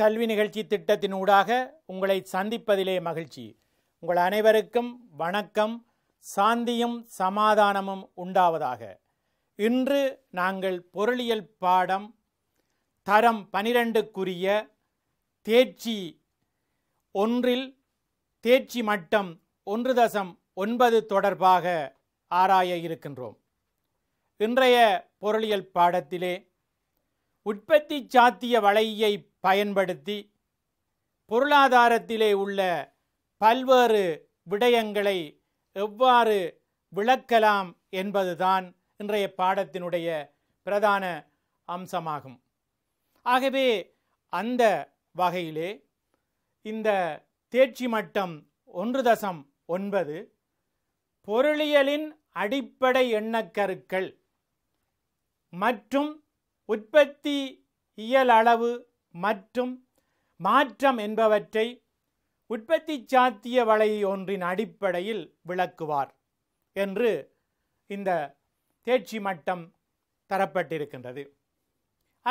கல்வி நிகழ்ச்சி திட்டத்தினூடாக உங்களை சந்திப்பதிலே மகிழ்ச்சி உங்கள் அனைவருக்கும் வணக்கம் சாந்தியும் சமாதானமும் உண்டாவதாக இன்று நாங்கள் பொருளியல் பாடம் தரம் பனிரெண்டுக்குரிய தேர்ச்சி ஒன்றில் தேர்ச்சி மட்டம் ஒன்று தசம் ஒன்பது தொடர்பாக ஆராய இருக்கின்றோம் இன்றைய பொருளியல் பாடத்திலே உற்பத்தி சாத்திய வலையை பயன்படுத்தி பொருளாதாரத்திலே உள்ள பல்வேறு விடயங்களை எவ்வாறு விளக்கலாம் என்பதுதான் இன்றைய பாடத்தினுடைய பிரதான அம்சமாகும் ஆகவே அந்த வகையிலே இந்த தேர்ச்சி மட்டம் ஒன்று தசம் ஒன்பது பொருளியலின் அடிப்படை எண்ணக்கருக்கள் மற்றும் உற்பத்தி இயலளவு மற்றும் மாற்றம் என்பவற்றை உற்பத்தி சாத்திய வலை ஒன்றின் அடிப்படையில் விளக்குவார் என்று இந்த தேர்ச்சி மட்டம் தரப்பட்டிருக்கின்றது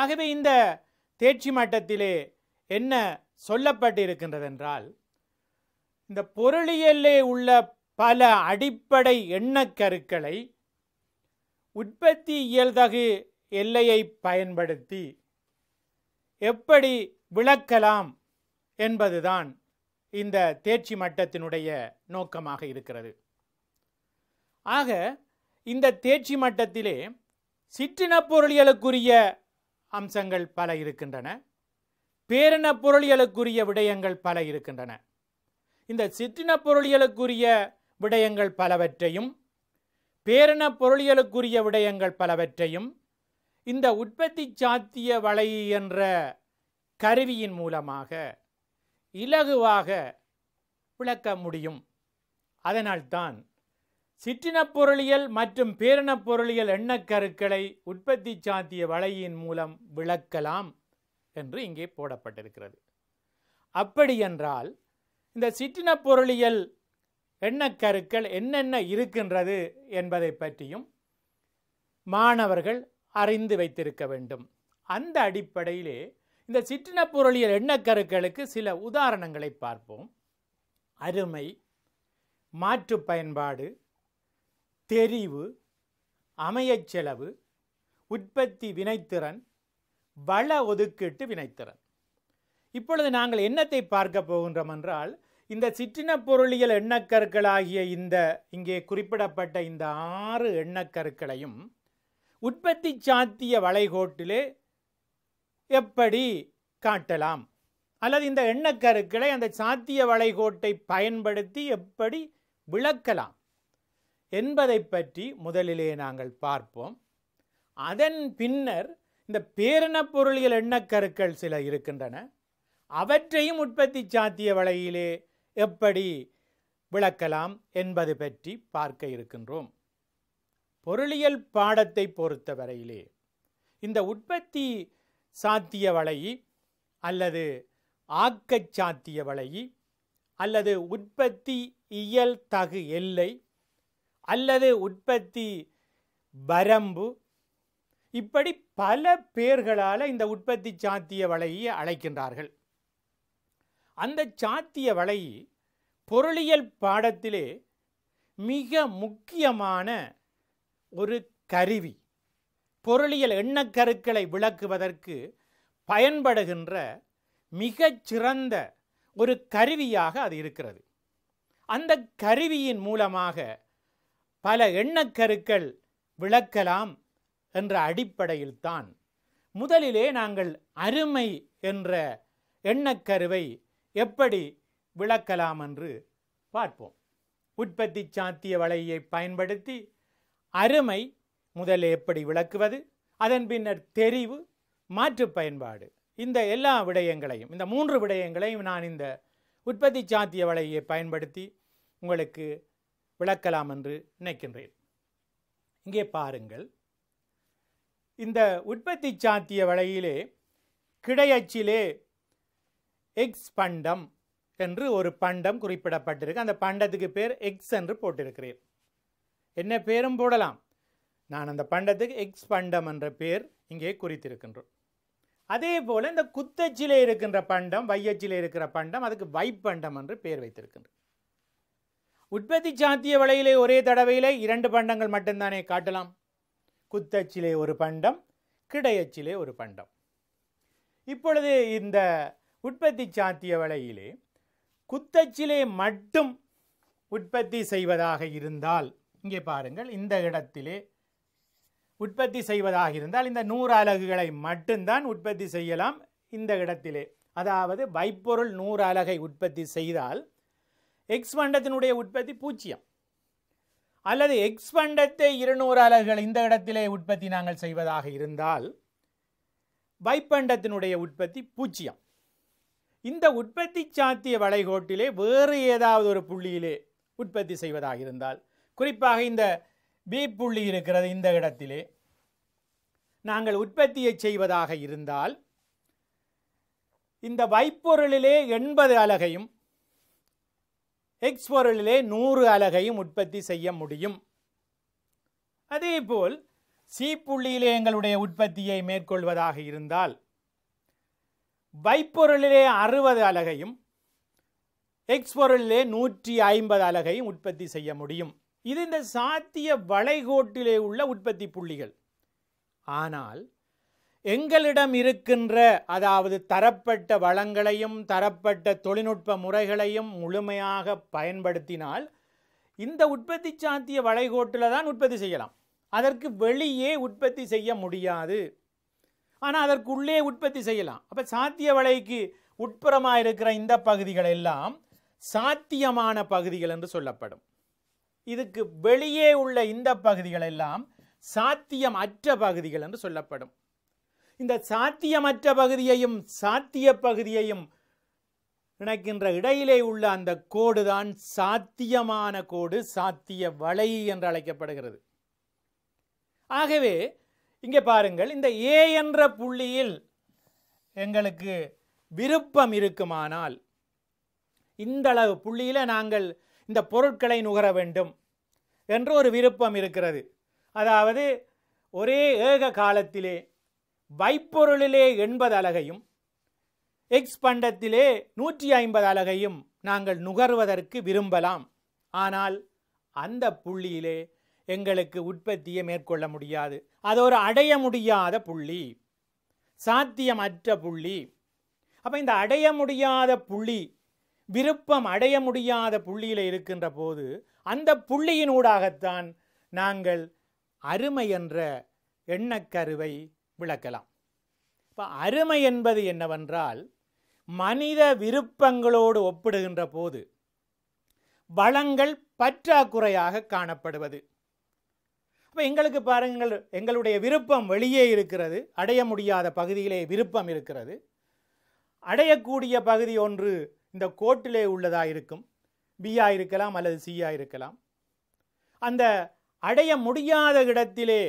ஆகவே இந்த தேர்ச்சி மட்டத்திலே என்ன சொல்லப்பட்டிருக்கின்றதென்றால் இந்த பொருளியலே உள்ள பல அடிப்படை எண்ணக்கருக்களை உற்பத்தி இயல்தகு எல்லையை பயன்படுத்தி எப்படி விளக்கலாம் என்பதுதான் இந்த தேர்ச்சி மட்டத்தினுடைய நோக்கமாக இருக்கிறது ஆக இந்த தேர்ச்சி மட்டத்திலே சிற்றின பொருளியலுக்குரிய அம்சங்கள் பல இருக்கின்றன பேரின பொருளியலுக்குரிய விடயங்கள் பல இருக்கின்றன இந்த சிற்றின பொருளியலுக்குரிய விடயங்கள் பலவற்றையும் பேரின பொருளியலுக்குரிய விடயங்கள் பலவற்றையும் இந்த உற்பத்தி சாத்திய வலை என்ற கருவியின் மூலமாக இலகுவாக விளக்க முடியும் அதனால்தான் சிற்றினப் பொருளியல் மற்றும் பேரினப் பொருளியல் எண்ணக்கருக்களை உற்பத்தி சாத்திய வலையின் மூலம் விளக்கலாம் என்று இங்கே போடப்பட்டிருக்கிறது அப்படியென்றால் இந்த சிற்றினப் பொருளியல் எண்ணக்கருக்கள் என்னென்ன இருக்கின்றது என்பதை பற்றியும் மாணவர்கள் அறிந்து வைத்திருக்க வேண்டும் அந்த அடிப்படையிலே இந்த சிற்றின பொருளியல் எண்ணக்கருக்களுக்கு சில உதாரணங்களை பார்ப்போம் அருமை மாற்று பயன்பாடு தெரிவு அமையச் செலவு உற்பத்தி வினைத்திறன் வள ஒதுக்கீட்டு வினைத்திறன் இப்பொழுது நாங்கள் என்னத்தை பார்க்க போகின்றோம் என்றால் இந்த சிற்றின பொருளியல் எண்ணக்கருக்களாகிய இந்த இங்கே குறிப்பிடப்பட்ட இந்த ஆறு எண்ணக்கருக்களையும் உற்பத்தி சாத்திய வளைகோட்டிலே எப்படி காட்டலாம் அல்லது இந்த எண்ணக்கருக்களை அந்த சாத்திய வளைகோட்டை பயன்படுத்தி எப்படி விளக்கலாம் என்பதை பற்றி முதலிலே நாங்கள் பார்ப்போம் அதன் பின்னர் இந்த பேரின பொருளியல் எண்ணக்கருக்கள் சில இருக்கின்றன அவற்றையும் உற்பத்தி சாத்திய வலையிலே எப்படி விளக்கலாம் என்பது பற்றி பார்க்க இருக்கின்றோம் பொருளியல் பாடத்தை பொறுத்த வரையிலே இந்த உற்பத்தி சாத்திய வலை அல்லது ஆக்கச் சாத்திய வலை அல்லது உற்பத்தி இயல் தகு எல்லை அல்லது உற்பத்தி வரம்பு இப்படி பல பேர்களால் இந்த உற்பத்தி சாத்திய வலையை அழைக்கின்றார்கள் அந்த சாத்திய வலை பொருளியல் பாடத்திலே மிக முக்கியமான ஒரு கருவி பொருளியல் எண்ணக்கருக்களை விளக்குவதற்கு பயன்படுகின்ற மிகச்சிறந்த ஒரு கருவியாக அது இருக்கிறது அந்த கருவியின் மூலமாக பல எண்ணக்கருக்கள் விளக்கலாம் என்ற அடிப்படையில்தான் முதலிலே நாங்கள் அருமை என்ற எண்ணக்கருவை எப்படி விளக்கலாம் என்று பார்ப்போம் உற்பத்தி சாத்திய வலையை பயன்படுத்தி அருமை முதல்ல எப்படி விளக்குவது அதன் பின்னர் தெரிவு மாற்று பயன்பாடு இந்த எல்லா விடயங்களையும் இந்த மூன்று விடயங்களையும் நான் இந்த உற்பத்தி சாத்திய வலையை பயன்படுத்தி உங்களுக்கு விளக்கலாம் என்று நினைக்கின்றேன் இங்கே பாருங்கள் இந்த உற்பத்தி சாத்திய வலையிலே கிடையச்சிலே எக்ஸ் பண்டம் என்று ஒரு பண்டம் குறிப்பிடப்பட்டிருக்கு அந்த பண்டத்துக்கு பேர் எக்ஸ் என்று போட்டிருக்கிறேன் என்ன பேரும் போடலாம் நான் அந்த பண்டத்துக்கு எக்ஸ் பண்டம் என்ற பேர் இங்கே குறித்திருக்கின்றோம் அதே போல் இந்த குத்தச்சிலே இருக்கின்ற பண்டம் வையச்சிலே இருக்கிற பண்டம் அதுக்கு வைப்பண்டம் என்று பெயர் வைத்திருக்கின்றது உற்பத்தி சாத்திய வலையிலே ஒரே தடவையிலே இரண்டு பண்டங்கள் மட்டும்தானே காட்டலாம் குத்தச்சிலே ஒரு பண்டம் கிடையச்சிலே ஒரு பண்டம் இப்பொழுது இந்த உற்பத்தி சாத்திய வலையிலே குத்தச்சிலே மட்டும் உற்பத்தி செய்வதாக இருந்தால் இங்கே பாருங்கள் இந்த இடத்திலே உற்பத்தி செய்வதாக இருந்தால் இந்த நூறு அலகுகளை மட்டும்தான் உற்பத்தி செய்யலாம் இந்த இடத்திலே அதாவது வைப்பொருள் நூறு அலகை உற்பத்தி செய்தால் எக்ஸ் வண்டத்தினுடைய உற்பத்தி பூஜ்ஜியம் அல்லது எக்ஸ் வண்டத்தை இருநூறு அலகுகள் இந்த இடத்திலே உற்பத்தி நாங்கள் செய்வதாக இருந்தால் வைப்பண்டத்தினுடைய உற்பத்தி பூஜ்ஜியம் இந்த உற்பத்தி சாத்திய வளைகோட்டிலே வேறு ஏதாவது ஒரு புள்ளியிலே உற்பத்தி செய்வதாக இருந்தால் குறிப்பாக இந்த பி புள்ளி இருக்கிறது இந்த இடத்திலே நாங்கள் உற்பத்தியை செய்வதாக இருந்தால் இந்த வைப்பொருளிலே எண்பது அலகையும் எக்ஸ் பொருளிலே நூறு அலகையும் உற்பத்தி செய்ய முடியும் அதேபோல் சி புள்ளியிலே எங்களுடைய உற்பத்தியை மேற்கொள்வதாக இருந்தால் வைப்பொருளிலே அறுபது அலகையும் எக்ஸ் பொருளிலே நூற்றி ஐம்பது அலகையும் உற்பத்தி செய்ய முடியும் இது இந்த சாத்திய வளைகோட்டிலே உள்ள உற்பத்தி புள்ளிகள் ஆனால் எங்களிடம் இருக்கின்ற அதாவது தரப்பட்ட வளங்களையும் தரப்பட்ட தொழில்நுட்ப முறைகளையும் முழுமையாக பயன்படுத்தினால் இந்த உற்பத்தி சாத்திய வளைகோட்டில் தான் உற்பத்தி செய்யலாம் அதற்கு வெளியே உற்பத்தி செய்ய முடியாது ஆனால் அதற்குள்ளே உற்பத்தி செய்யலாம் அப்போ சாத்திய வலைக்கு உட்புறமாக இருக்கிற இந்த பகுதிகள் எல்லாம் சாத்தியமான பகுதிகள் என்று சொல்லப்படும் இதுக்கு வெளியே உள்ள இந்த பகுதிகள் எல்லாம் சாத்தியம் அற்ற பகுதிகள் என்று சொல்லப்படும் இந்த சாத்தியமற்ற பகுதியையும் சாத்திய பகுதியையும் இணைக்கின்ற இடையிலே உள்ள அந்த கோடு தான் சாத்தியமான கோடு சாத்திய வலை என்று அழைக்கப்படுகிறது ஆகவே இங்கே பாருங்கள் இந்த ஏ என்ற புள்ளியில் எங்களுக்கு விருப்பம் இருக்குமானால் இந்தளவு புள்ளியில் நாங்கள் இந்த பொருட்களை நுகர வேண்டும் என்ற ஒரு விருப்பம் இருக்கிறது அதாவது ஒரே ஏக காலத்திலே வைப்பொருளிலே எண்பது அலகையும் எக்ஸ் பண்டத்திலே நூற்றி ஐம்பது அலகையும் நாங்கள் நுகர்வதற்கு விரும்பலாம் ஆனால் அந்த புள்ளியிலே எங்களுக்கு உற்பத்தியை மேற்கொள்ள முடியாது அது ஒரு அடைய முடியாத புள்ளி சாத்தியமற்ற புள்ளி அப்போ இந்த அடைய முடியாத புள்ளி விருப்பம் அடைய முடியாத புள்ளியில் இருக்கின்ற போது அந்த புள்ளியினூடாகத்தான் நாங்கள் அருமை என்ற எண்ணக்கருவை விளக்கலாம் இப்போ அருமை என்பது என்னவென்றால் மனித விருப்பங்களோடு ஒப்பிடுகின்ற போது வளங்கள் பற்றாக்குறையாக காணப்படுவது இப்போ எங்களுக்கு பாருங்கள் எங்களுடைய விருப்பம் வெளியே இருக்கிறது அடைய முடியாத பகுதியிலே விருப்பம் இருக்கிறது அடையக்கூடிய பகுதி ஒன்று இந்த கோட்டிலே உள்ளதாக இருக்கும் பியாக இருக்கலாம் அல்லது சியாக இருக்கலாம் அந்த அடைய முடியாத இடத்திலே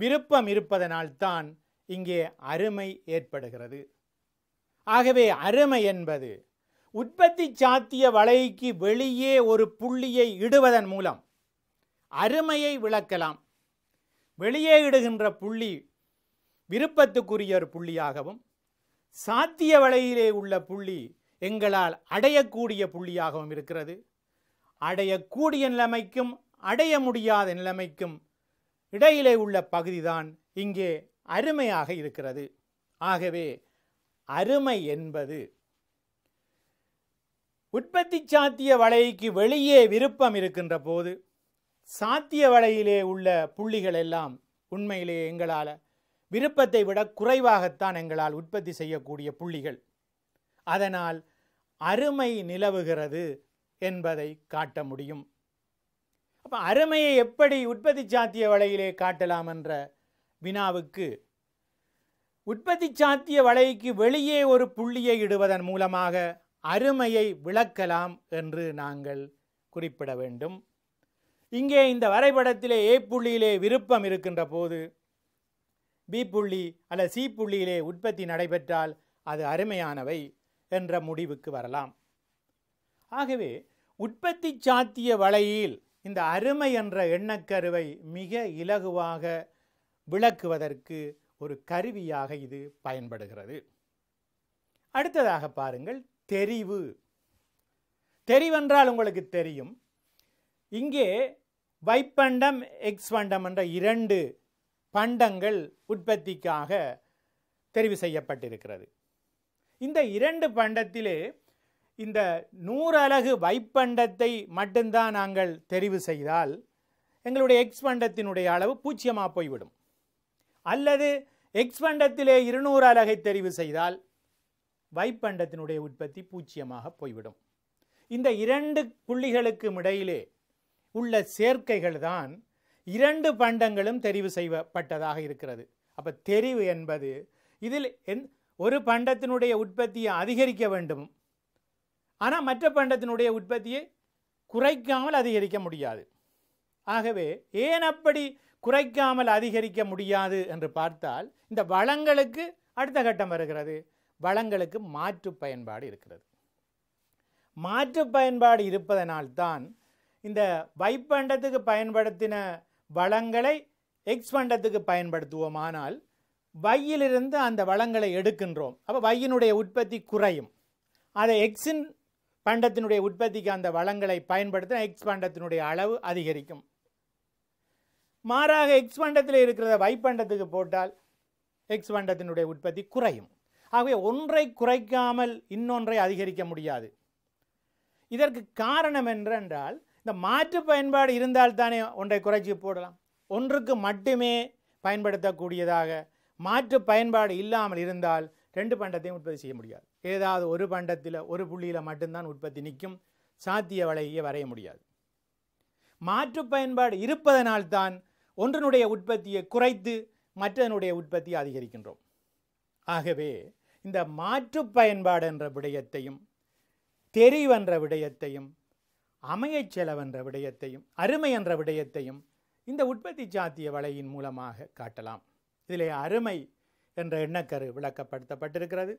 விருப்பம் இருப்பதனால்தான் இங்கே அருமை ஏற்படுகிறது ஆகவே அருமை என்பது உற்பத்தி சாத்திய வலைக்கு வெளியே ஒரு புள்ளியை இடுவதன் மூலம் அருமையை விளக்கலாம் வெளியே இடுகின்ற புள்ளி விருப்பத்துக்குரிய ஒரு புள்ளியாகவும் சாத்திய வலையிலே உள்ள புள்ளி எங்களால் அடையக்கூடிய புள்ளியாகவும் இருக்கிறது அடையக்கூடிய நிலைமைக்கும் அடைய முடியாத நிலைமைக்கும் இடையிலே உள்ள பகுதிதான் இங்கே அருமையாக இருக்கிறது ஆகவே அருமை என்பது உற்பத்தி சாத்திய வலைக்கு வெளியே விருப்பம் இருக்கின்ற போது சாத்திய வலையிலே உள்ள புள்ளிகள் எல்லாம் உண்மையிலே எங்களால் விருப்பத்தை விட குறைவாகத்தான் எங்களால் உற்பத்தி செய்யக்கூடிய புள்ளிகள் அதனால் அருமை நிலவுகிறது என்பதை காட்ட முடியும் அப்போ அருமையை எப்படி உற்பத்தி சாத்திய வலையிலே காட்டலாம் என்ற வினாவுக்கு உற்பத்தி சாத்திய வலைக்கு வெளியே ஒரு புள்ளியை இடுவதன் மூலமாக அருமையை விளக்கலாம் என்று நாங்கள் குறிப்பிட வேண்டும் இங்கே இந்த வரைபடத்திலே ஏ புள்ளியிலே விருப்பம் இருக்கின்ற போது பி புள்ளி அல்ல சி புள்ளியிலே உற்பத்தி நடைபெற்றால் அது அருமையானவை என்ற முடிவுக்கு வரலாம் ஆகவே உற்பத்தி சாத்திய வலையில் இந்த அருமை என்ற எண்ணக்கருவை மிக இலகுவாக விளக்குவதற்கு ஒரு கருவியாக இது பயன்படுகிறது அடுத்ததாக பாருங்கள் தெரிவு தெரிவென்றால் உங்களுக்கு தெரியும் இங்கே வைப்பண்டம் எக்ஸ் பண்டம் என்ற இரண்டு பண்டங்கள் உற்பத்திக்காக தெரிவு செய்யப்பட்டிருக்கிறது இந்த இரண்டு பண்டத்திலே இந்த நூறு அலகு வைப்பண்டத்தை மட்டும்தான் நாங்கள் தெரிவு செய்தால் எங்களுடைய எக்ஸ் பண்டத்தினுடைய அளவு பூச்சியமாக போய்விடும் அல்லது எக்ஸ் பண்டத்திலே இருநூறு அலகை தெரிவு செய்தால் வைப்பண்டத்தினுடைய உற்பத்தி பூச்சியமாக போய்விடும் இந்த இரண்டு புள்ளிகளுக்கு இடையிலே உள்ள சேர்க்கைகள் தான் இரண்டு பண்டங்களும் தெரிவு செய்யப்பட்டதாக இருக்கிறது அப்போ தெரிவு என்பது இதில் எந் ஒரு பண்டத்தினுடைய உற்பத்தியை அதிகரிக்க வேண்டும் ஆனால் மற்ற பண்டத்தினுடைய உற்பத்தியை குறைக்காமல் அதிகரிக்க முடியாது ஆகவே ஏன் அப்படி குறைக்காமல் அதிகரிக்க முடியாது என்று பார்த்தால் இந்த வளங்களுக்கு அடுத்த கட்டம் வருகிறது வளங்களுக்கு மாற்று பயன்பாடு இருக்கிறது மாற்று பயன்பாடு இருப்பதனால்தான் இந்த வைப்பண்டத்துக்கு பயன்படுத்தின வளங்களை எக்ஸ் பண்டத்துக்கு பயன்படுத்துவோமானால் வையிலிருந்து அந்த வளங்களை எடுக்கின்றோம் அப்போ வையினுடைய உற்பத்தி குறையும் அதை எக்ஸின் பண்டத்தினுடைய உற்பத்திக்கு அந்த வளங்களை பயன்படுத்த எக்ஸ் பண்டத்தினுடைய அளவு அதிகரிக்கும் மாறாக எக்ஸ் பண்டத்தில் இருக்கிறத பண்டத்துக்கு போட்டால் எக்ஸ் பண்டத்தினுடைய உற்பத்தி குறையும் ஆகவே ஒன்றை குறைக்காமல் இன்னொன்றை அதிகரிக்க முடியாது இதற்கு காரணம் என்றென்றால் இந்த மாற்று பயன்பாடு இருந்தால்தானே ஒன்றை குறைச்சி போடலாம் ஒன்றுக்கு மட்டுமே பயன்படுத்தக்கூடியதாக மாற்று பயன்பாடு இல்லாமல் இருந்தால் ரெண்டு பண்டத்தையும் உற்பத்தி செய்ய முடியாது ஏதாவது ஒரு பண்டத்தில் ஒரு புள்ளியில் மட்டும்தான் உற்பத்தி நிற்கும் சாத்திய வலையை வரைய முடியாது மாற்று பயன்பாடு இருப்பதனால்தான் ஒன்றனுடைய உற்பத்தியை குறைத்து மற்றதனுடைய உற்பத்தியை அதிகரிக்கின்றோம் ஆகவே இந்த மாற்று பயன்பாடு என்ற விடயத்தையும் தெரிவென்ற விடயத்தையும் அமையச் செலவென்ற விடயத்தையும் அருமை என்ற விடயத்தையும் இந்த உற்பத்தி சாத்திய வலையின் மூலமாக காட்டலாம் இதிலே அருமை என்ற எண்ணக்கரு விளக்கப்படுத்தப்பட்டிருக்கிறது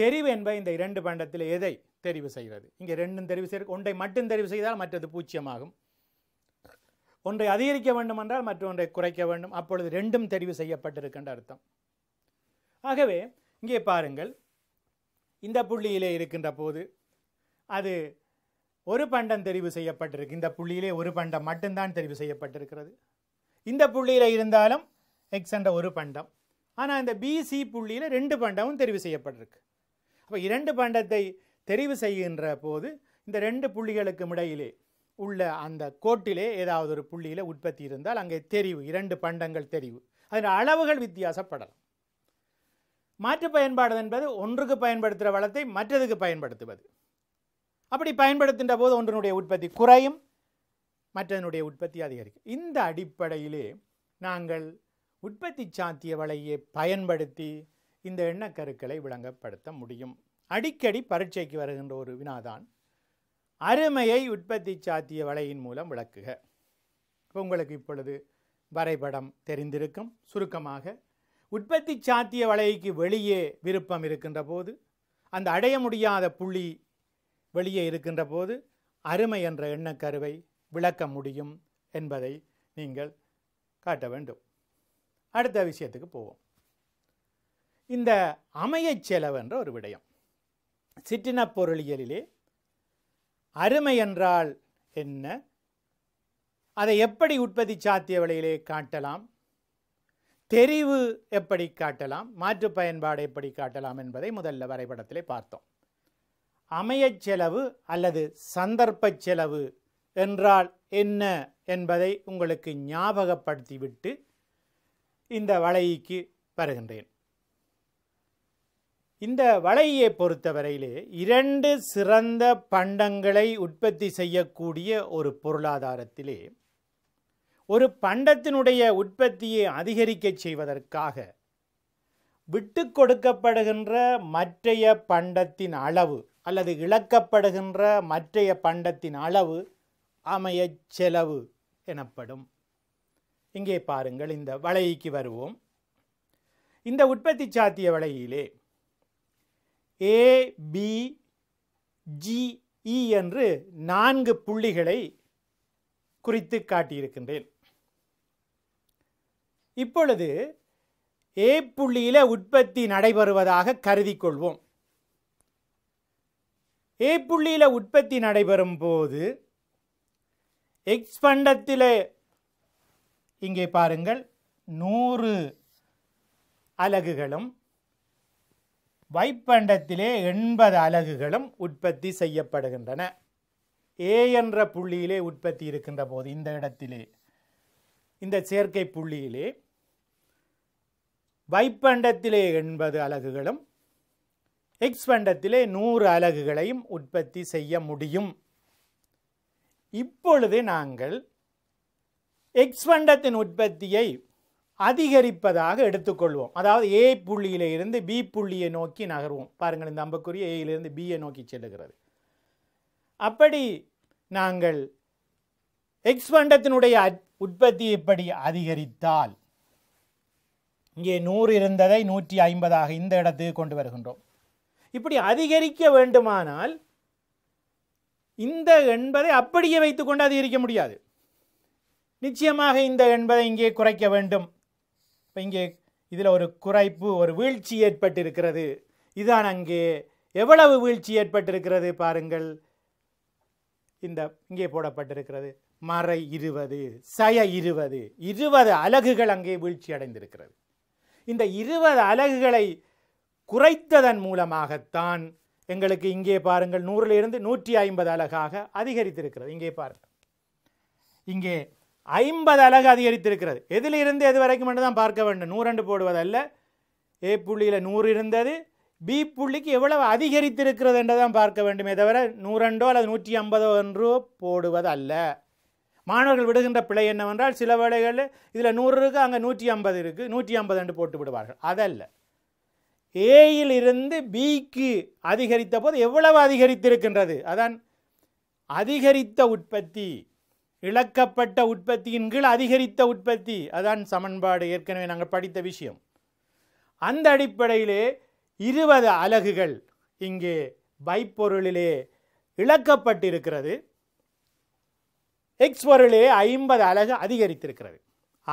தெரிவு என்பது இந்த இரண்டு பண்டத்தில் எதை தெரிவு செய்கிறது இங்கே ரெண்டும் தெரிவு செய்ய ஒன்றை மட்டும் தெரிவு செய்தால் மற்றது பூச்சியமாகும் ஒன்றை அதிகரிக்க வேண்டும் என்றால் மற்றொன்றை குறைக்க வேண்டும் அப்பொழுது ரெண்டும் தெரிவு செய்யப்பட்டிருக்கின்ற அர்த்தம் ஆகவே இங்கே பாருங்கள் இந்த புள்ளியிலே இருக்கின்ற போது அது ஒரு பண்டம் தெரிவு செய்யப்பட்டிருக்கு இந்த புள்ளியிலே ஒரு பண்டம் மட்டும்தான் தெரிவு செய்யப்பட்டிருக்கிறது இந்த புள்ளியில் இருந்தாலும் எக்ஸ் என்ற ஒரு பண்டம் ஆனால் இந்த பிசி புள்ளியில் ரெண்டு பண்டமும் தெரிவு செய்யப்பட்டிருக்கு அப்போ இரண்டு பண்டத்தை தெரிவு செய்கின்ற போது இந்த ரெண்டு புள்ளிகளுக்கும் இடையிலே உள்ள அந்த கோட்டிலே ஏதாவது ஒரு புள்ளியில் உற்பத்தி இருந்தால் அங்கே தெரிவு இரண்டு பண்டங்கள் தெரிவு அதில் அளவுகள் வித்தியாசப்படலாம் மாற்று பயன்பாடு என்பது ஒன்றுக்கு பயன்படுத்துகிற வளத்தை மற்றதுக்கு பயன்படுத்துவது அப்படி பயன்படுத்துகின்ற போது ஒன்றினுடைய உற்பத்தி குறையும் மற்றதனுடைய உற்பத்தி அதிகரிக்கும் இந்த அடிப்படையிலே நாங்கள் உற்பத்தி சாத்திய வலையை பயன்படுத்தி இந்த எண்ணக்கருக்களை விளங்கப்படுத்த முடியும் அடிக்கடி பரீட்சைக்கு வருகின்ற ஒரு வினாதான் அருமையை உற்பத்தி சாத்திய வலையின் மூலம் விளக்குக இப்போ உங்களுக்கு இப்பொழுது வரைபடம் தெரிந்திருக்கும் சுருக்கமாக உற்பத்தி சாத்திய வலைக்கு வெளியே விருப்பம் இருக்கின்ற போது அந்த அடைய முடியாத புள்ளி வெளியே இருக்கின்ற போது அருமை என்ற எண்ணக்கருவை விளக்க முடியும் என்பதை நீங்கள் காட்ட வேண்டும் அடுத்த விஷயத்துக்கு போவோம் இந்த அமையச் செலவென்ற ஒரு விடயம் சிற்றின பொருளியலிலே அருமை என்றால் என்ன அதை எப்படி உற்பத்தி சாத்திய விலையிலே காட்டலாம் தெரிவு எப்படி காட்டலாம் மாற்று பயன்பாடு எப்படி காட்டலாம் என்பதை முதல்ல வரைபடத்திலே பார்த்தோம் அமையச் செலவு அல்லது சந்தர்ப்ப செலவு என்றால் என்ன என்பதை உங்களுக்கு ஞாபகப்படுத்திவிட்டு இந்த வளைக்கு வருகின்றேன் இந்த வலையை பொறுத்தவரையிலே இரண்டு சிறந்த பண்டங்களை உற்பத்தி செய்யக்கூடிய ஒரு பொருளாதாரத்திலே ஒரு பண்டத்தினுடைய உற்பத்தியை அதிகரிக்கச் செய்வதற்காக விட்டு கொடுக்கப்படுகின்ற மற்றைய பண்டத்தின் அளவு அல்லது இழக்கப்படுகின்ற மற்றைய பண்டத்தின் அளவு அமைய செலவு எனப்படும் இங்கே பாருங்கள் இந்த வளைக்கு வருவோம் இந்த உற்பத்தி சாத்திய வளையிலே ஏ பி ஜிஇ e என்று நான்கு புள்ளிகளை குறித்து காட்டியிருக்கின்றேன் இப்பொழுது ஏ புள்ளியில் உற்பத்தி நடைபெறுவதாக கருதி கொள்வோம் ஏ புள்ளியில் உற்பத்தி நடைபெறும் போது எக்ஸ் பண்டத்தில் இங்கே பாருங்கள் நூறு அலகுகளும் வைப்பண்டத்திலே எண்பது அலகுகளும் உற்பத்தி செய்யப்படுகின்றன ஏ என்ற புள்ளியிலே உற்பத்தி இருக்கின்ற போது இந்த இடத்திலே இந்த சேர்க்கை புள்ளியிலே வைப்பண்டத்திலே எண்பது அலகுகளும் எக்ஸ் பண்டத்திலே நூறு அலகுகளையும் உற்பத்தி செய்ய முடியும் இப்பொழுது நாங்கள் வண்டத்தின் உற்பத்தியை அதிகரிப்பதாக எடுத்துக்கொள்வோம் அதாவது ஏ புள்ளியிலிருந்து பி புள்ளியை நோக்கி நகர்வோம் பாருங்கள் இந்த அம்புக்குரிய ஏயிலிருந்து பியை நோக்கி செல்லுகிறது அப்படி நாங்கள் எக்ஸ் வண்டத்தினுடைய உற்பத்தி இப்படி அதிகரித்தால் இங்கே நூறு இருந்ததை நூற்றி ஐம்பதாக இந்த இடத்துக்கு கொண்டு வருகின்றோம் இப்படி அதிகரிக்க வேண்டுமானால் இந்த எண்பதை அப்படியே வைத்துக்கொண்டு அதிகரிக்க முடியாது நிச்சயமாக இந்த என்பதை இங்கே குறைக்க வேண்டும் இப்போ இங்கே இதில் ஒரு குறைப்பு ஒரு வீழ்ச்சி ஏற்பட்டிருக்கிறது இதுதான் அங்கே எவ்வளவு வீழ்ச்சி ஏற்பட்டிருக்கிறது பாருங்கள் இந்த இங்கே போடப்பட்டிருக்கிறது மறை இருபது சய இருபது இருபது அலகுகள் அங்கே வீழ்ச்சி அடைந்திருக்கிறது இந்த இருபது அலகுகளை குறைத்ததன் மூலமாகத்தான் எங்களுக்கு இங்கே பாருங்கள் நூறிலிருந்து நூற்றி ஐம்பது அலகாக அதிகரித்திருக்கிறது இங்கே பாருங்கள் இங்கே ஐம்பது அழகு அதிகரித்திருக்கிறது எதிலிருந்து எது வரைக்கும் மட்டும் தான் பார்க்க வேண்டும் நூறண்டு போடுவதல்ல ஏ புள்ளியில் நூறு இருந்தது பி புள்ளிக்கு எவ்வளவு அதிகரித்திருக்கிறது என்று தான் பார்க்க வேண்டுமே தவிர நூறண்டோ அல்லது நூற்றி ஐம்பதோ என்றோ போடுவது அல்ல மாணவர்கள் விடுகின்ற பிழை என்னவென்றால் சில வேளைகளில் இதில் நூறு இருக்குது அங்கே நூற்றி ஐம்பது இருக்குது நூற்றி ஐம்பது என்று போட்டு விடுவார்கள் அதல்ல ஏயில் இருந்து பிக்கு அதிகரித்த போது எவ்வளவு அதிகரித்திருக்கின்றது அதான் அதிகரித்த உற்பத்தி இழக்கப்பட்ட உற்பத்தியின் கீழ் அதிகரித்த உற்பத்தி அதான் சமன்பாடு ஏற்கனவே நாங்கள் படித்த விஷயம் அந்த அடிப்படையிலே இருபது அலகுகள் இங்கே பைப்பொருளிலே இழக்கப்பட்டிருக்கிறது எக்ஸ் பொருளிலே ஐம்பது அலகு அதிகரித்திருக்கிறது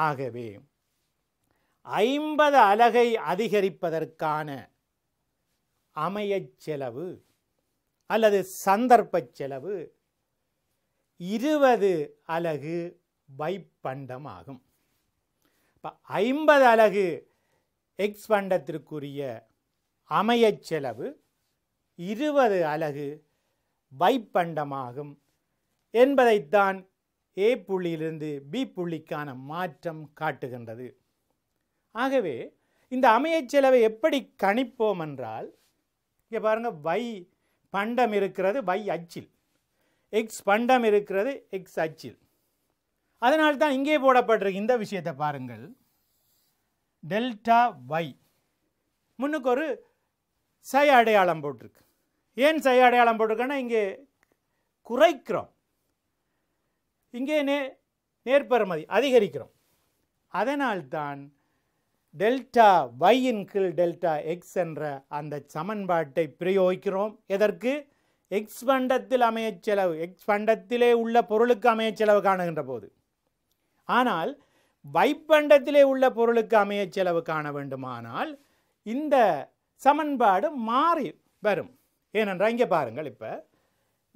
ஆகவே ஐம்பது அலகை அதிகரிப்பதற்கான அமையச் செலவு அல்லது சந்தர்ப்ப செலவு இருபது அலகு வைப்பண்டம் ஆகும் இப்போ ஐம்பது அலகு எக்ஸ் பண்டத்திற்குரிய அமையச் செலவு இருபது அலகு வைப்பண்டமாகும் என்பதைத்தான் ஏ புள்ளியிலிருந்து பி புள்ளிக்கான மாற்றம் காட்டுகின்றது ஆகவே இந்த அமையச் செலவை எப்படி கணிப்போம் என்றால் இங்கே பாருங்கள் வை பண்டம் இருக்கிறது வை அச்சில் எக்ஸ் பண்டம் இருக்கிறது எக்ஸ் அச்சில் அதனால் தான் இங்கே போடப்பட்டிருக்க இந்த விஷயத்தை பாருங்கள் டெல்டா வை முன்னுக்கு ஒரு சை அடையாளம் போட்டிருக்கு ஏன் சை அடையாளம் போட்டிருக்கேன்னா இங்கே குறைக்கிறோம் இங்கே நே நேர்பரமதி அதிகரிக்கிறோம் அதனால்தான் டெல்டா வையின் கீழ் டெல்டா எக்ஸ் என்ற அந்த சமன்பாட்டை பிரயோகிக்கிறோம் எதற்கு எக்ஸ் பண்டத்தில் அமைய செலவு எக்ஸ் பண்டத்திலே உள்ள பொருளுக்கு அமைய செலவு காணுகின்ற போது ஆனால் வைப்பண்டத்திலே உள்ள பொருளுக்கு அமைய செலவு காண வேண்டுமானால் இந்த சமன்பாடு மாறி வரும் ஏனென்றால் இங்கே பாருங்கள் இப்போ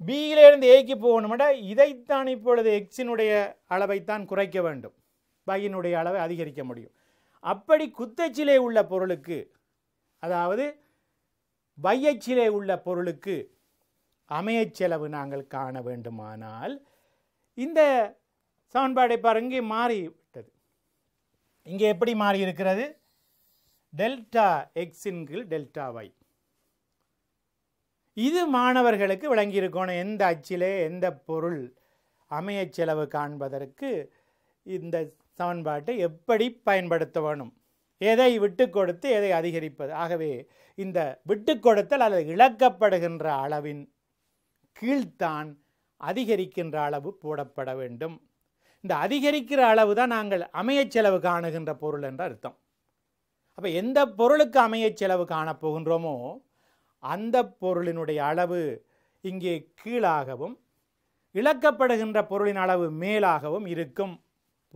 பியிலிருந்து ஏக்கி போகணும்னா இதைத்தான் இப்பொழுது எக்ஸினுடைய அளவைத்தான் குறைக்க வேண்டும் பையினுடைய அளவை அதிகரிக்க முடியும் அப்படி குத்தச்சிலே உள்ள பொருளுக்கு அதாவது வையச்சிலே உள்ள பொருளுக்கு அமையச் செலவு நாங்கள் காண வேண்டுமானால் இந்த சமன்பாடை பாருங்க மாறிவிட்டது இங்கே எப்படி மாறி இருக்கிறது டெல்டா எக்ஸின் கீழ் டெல்டா வை இது மாணவர்களுக்கு விளங்கியிருக்கணும் எந்த அச்சிலே எந்த பொருள் அமையச் செலவு காண்பதற்கு இந்த சமன்பாட்டை எப்படி பயன்படுத்த வேணும் எதை விட்டு கொடுத்து எதை அதிகரிப்பது ஆகவே இந்த விட்டு கொடுத்தல் அல்லது இழக்கப்படுகின்ற அளவின் கீழ்த்தான் அதிகரிக்கின்ற அளவு போடப்பட வேண்டும் இந்த அதிகரிக்கிற அளவு தான் நாங்கள் அமையச் செலவு காணுகின்ற பொருள் என்ற அர்த்தம் அப்போ எந்த பொருளுக்கு அமையச் செலவு காணப்போகின்றோமோ அந்த பொருளினுடைய அளவு இங்கே கீழாகவும் இழக்கப்படுகின்ற பொருளின் அளவு மேலாகவும் இருக்கும்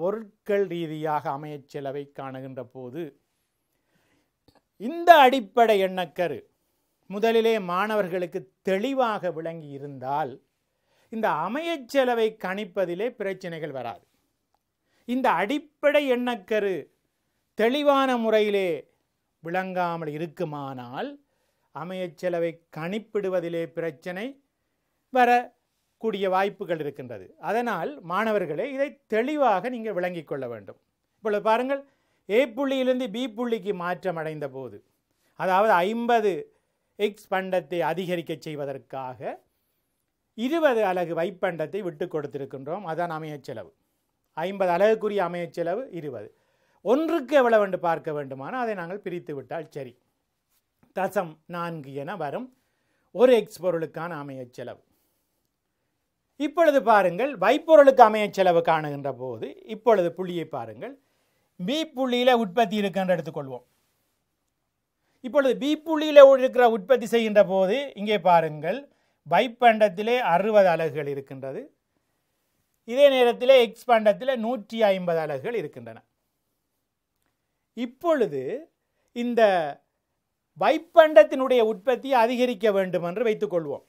பொருட்கள் ரீதியாக அமையச் செலவை காணுகின்ற போது இந்த அடிப்படை எண்ணக்கரு முதலிலே மாணவர்களுக்கு தெளிவாக விளங்கி இருந்தால் இந்த அமையச் செலவை கணிப்பதிலே பிரச்சனைகள் வராது இந்த அடிப்படை எண்ணக்கரு தெளிவான முறையிலே விளங்காமல் இருக்குமானால் அமையச் செலவை கணிப்பிடுவதிலே பிரச்சனை வரக்கூடிய வாய்ப்புகள் இருக்கின்றது அதனால் மாணவர்களே இதை தெளிவாக நீங்கள் விளங்கி கொள்ள வேண்டும் இப்பொழுது பாருங்கள் ஏ புள்ளியிலிருந்து பி புள்ளிக்கு மாற்றம் அடைந்த போது அதாவது ஐம்பது எக்ஸ் பண்டத்தை அதிகரிக்க செய்வதற்காக இருபது அலகு வைப்பண்டத்தை விட்டு கொடுத்திருக்கின்றோம் அதான் அமைய செலவு ஐம்பது அலகுக்குரிய அமைய செலவு இருபது ஒன்றுக்கு எவ்வளவு என்று பார்க்க வேண்டுமானால் அதை நாங்கள் பிரித்து விட்டால் சரி தசம் நான்கு என வரும் ஒரு எக்ஸ் பொருளுக்கான அமைய செலவு இப்பொழுது பாருங்கள் வைப்பொருளுக்கு அமைய செலவு காணுகின்ற போது இப்பொழுது புள்ளியை பாருங்கள் பி புள்ளியில் உற்பத்தி இருக்கின்ற எடுத்துக்கொள்வோம் இப்பொழுது பி புள்ளியில் இருக்கிற உற்பத்தி செய்கின்ற போது இங்கே பாருங்கள் பைப்பண்டத்திலே அறுபது அலகுகள் இருக்கின்றது இதே நேரத்தில் எக்ஸ் பண்டத்தில் நூற்றி ஐம்பது அலகுகள் இருக்கின்றன இப்பொழுது இந்த வைப்பண்டத்தினுடைய உற்பத்தியை அதிகரிக்க வேண்டும் என்று வைத்துக்கொள்வோம்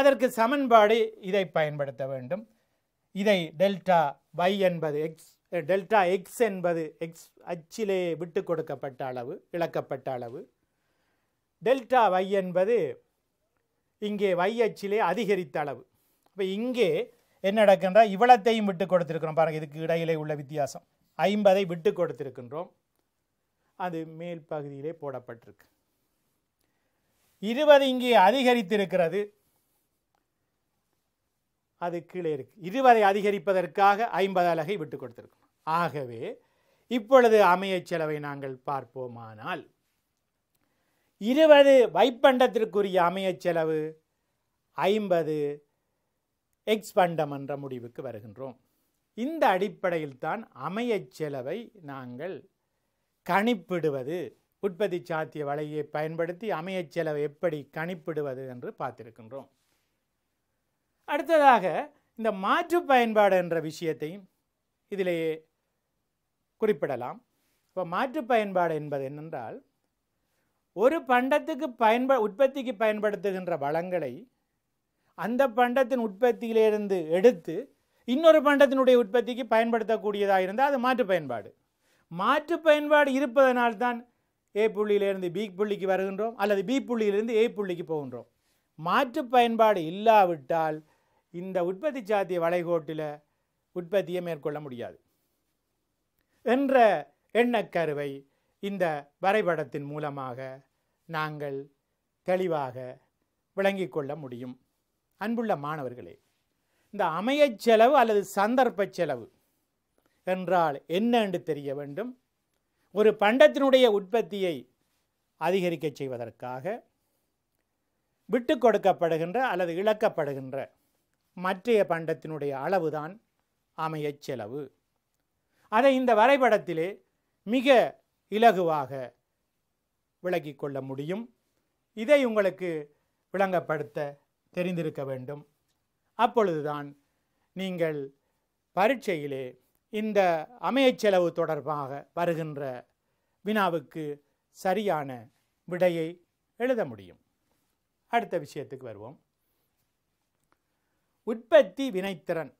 அதற்கு சமன்பாடு இதை பயன்படுத்த வேண்டும் இதை டெல்டா வை என்பது எக்ஸ் டெல்டா எக்ஸ் என்பது எக்ஸ் அச்சிலே விட்டு கொடுக்கப்பட்ட அளவு இழக்கப்பட்ட அளவு டெல்டா வை என்பது இங்கே வை அச்சிலே அதிகரித்த அளவு இப்போ இங்கே என்ன நடக்கின்றால் இவ்வளத்தையும் விட்டு கொடுத்துருக்குறோம் பாருங்கள் இதுக்கு இடையிலே உள்ள வித்தியாசம் ஐம்பதை விட்டு கொடுத்துருக்கின்றோம் அது மேல் பகுதியிலே போடப்பட்டிருக்கு இருபது இங்கே அதிகரித்திருக்கிறது அது கீழே இருக்குது இருபதை அதிகரிப்பதற்காக ஐம்பது அலகை விட்டு கொடுத்துருக்கும் ஆகவே இப்பொழுது அமையச் செலவை நாங்கள் பார்ப்போமானால் இருபது வைப்பண்டத்திற்குரிய அமையச் செலவு ஐம்பது எக்ஸ் பண்டம் என்ற முடிவுக்கு வருகின்றோம் இந்த அடிப்படையில் தான் அமையச் செலவை நாங்கள் கணிப்பிடுவது உற்பத்தி சாத்திய வலையை பயன்படுத்தி அமையச் செலவை எப்படி கணிப்பிடுவது என்று பார்த்திருக்கின்றோம் அடுத்ததாக இந்த மாற்று பயன்பாடு என்ற விஷயத்தையும் இதிலேயே குறிப்பிடலாம் இப்போ மாற்று பயன்பாடு என்பது என்னென்றால் ஒரு பண்டத்துக்கு பயன்ப உற்பத்திக்கு பயன்படுத்துகின்ற வளங்களை அந்த பண்டத்தின் உற்பத்தியிலிருந்து எடுத்து இன்னொரு பண்டத்தினுடைய உற்பத்திக்கு பயன்படுத்தக்கூடியதாக இருந்தால் அது மாற்று பயன்பாடு மாற்று பயன்பாடு இருப்பதனால்தான் ஏ புள்ளியிலிருந்து பி புள்ளிக்கு வருகின்றோம் அல்லது பி புள்ளியிலிருந்து ஏ புள்ளிக்கு போகின்றோம் மாற்று பயன்பாடு இல்லாவிட்டால் இந்த உற்பத்தி சாத்திய வளைகோட்டில் உற்பத்தியை மேற்கொள்ள முடியாது என்ற எண்ணக்கருவை இந்த வரைபடத்தின் மூலமாக நாங்கள் தெளிவாக விளங்கிக் கொள்ள முடியும் அன்புள்ள மாணவர்களே இந்த அமையச் செலவு அல்லது சந்தர்ப்ப செலவு என்றால் என்ன என்று தெரிய வேண்டும் ஒரு பண்டத்தினுடைய உற்பத்தியை அதிகரிக்க செய்வதற்காக விட்டு கொடுக்கப்படுகின்ற அல்லது இழக்கப்படுகின்ற மற்றைய பண்டத்தினுடைய அளவுதான் அமையச் செலவு அதை இந்த வரைபடத்திலே மிக இலகுவாக விளக்கி கொள்ள முடியும் இதை உங்களுக்கு விளங்கப்படுத்த தெரிந்திருக்க வேண்டும் அப்பொழுதுதான் நீங்கள் பரீட்சையிலே இந்த அமையச்செலவு தொடர்பாக வருகின்ற வினாவுக்கு சரியான விடையை எழுத முடியும் அடுத்த விஷயத்துக்கு வருவோம் உற்பத்தி வினைத்திறன்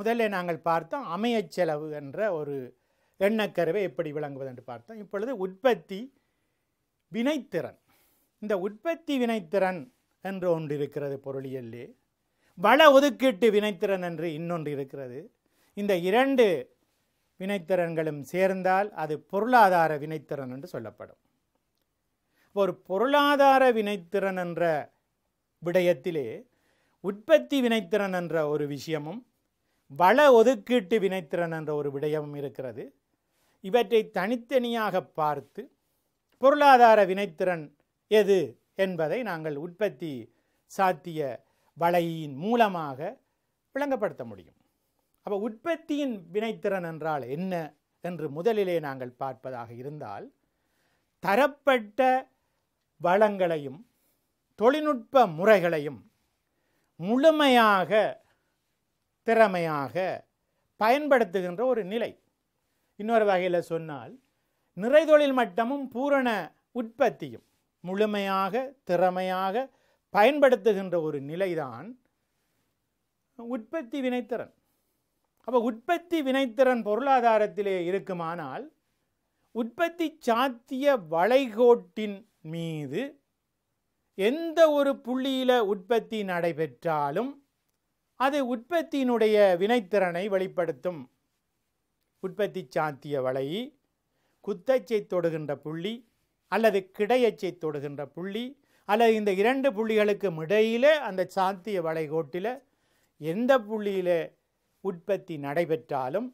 முதல்ல நாங்கள் பார்த்தோம் அமையச்செலவு செலவு என்ற ஒரு எண்ணக்கருவை எப்படி விளங்குவது என்று பார்த்தோம் இப்பொழுது உற்பத்தி வினைத்திறன் இந்த உற்பத்தி வினைத்திறன் என்று ஒன்று இருக்கிறது பொருளியல்லே வள ஒதுக்கீட்டு வினைத்திறன் என்று இன்னொன்று இருக்கிறது இந்த இரண்டு வினைத்திறன்களும் சேர்ந்தால் அது பொருளாதார வினைத்திறன் என்று சொல்லப்படும் ஒரு பொருளாதார வினைத்திறன் என்ற விடயத்திலே உற்பத்தி வினைத்திறன் என்ற ஒரு விஷயமும் வள ஒதுக்கீட்டு வினைத்திறன் என்ற ஒரு விடயம் இருக்கிறது இவற்றை தனித்தனியாக பார்த்து பொருளாதார வினைத்திறன் எது என்பதை நாங்கள் உற்பத்தி சாத்திய வலையின் மூலமாக விளங்கப்படுத்த முடியும் அப்போ உற்பத்தியின் வினைத்திறன் என்றால் என்ன என்று முதலிலே நாங்கள் பார்ப்பதாக இருந்தால் தரப்பட்ட வளங்களையும் தொழில்நுட்ப முறைகளையும் முழுமையாக திறமையாக பயன்படுத்துகின்ற ஒரு நிலை இன்னொரு வகையில் சொன்னால் நிறைதொழில் மட்டமும் பூரண உற்பத்தியும் முழுமையாக திறமையாக பயன்படுத்துகின்ற ஒரு நிலைதான் உற்பத்தி வினைத்திறன் அப்போ உற்பத்தி வினைத்திறன் பொருளாதாரத்திலே இருக்குமானால் உற்பத்தி சாத்திய வளைகோட்டின் மீது எந்த ஒரு புள்ளியில் உற்பத்தி நடைபெற்றாலும் அது உற்பத்தியினுடைய வினைத்திறனை வெளிப்படுத்தும் உற்பத்தி சாத்திய வலை குத்தச்சை தொடுகின்ற புள்ளி அல்லது கிடையச்சை தொடுகின்ற புள்ளி அல்லது இந்த இரண்டு புள்ளிகளுக்கும் இடையில அந்த சாத்திய வளைகோட்டில் எந்த புள்ளியில் உற்பத்தி நடைபெற்றாலும்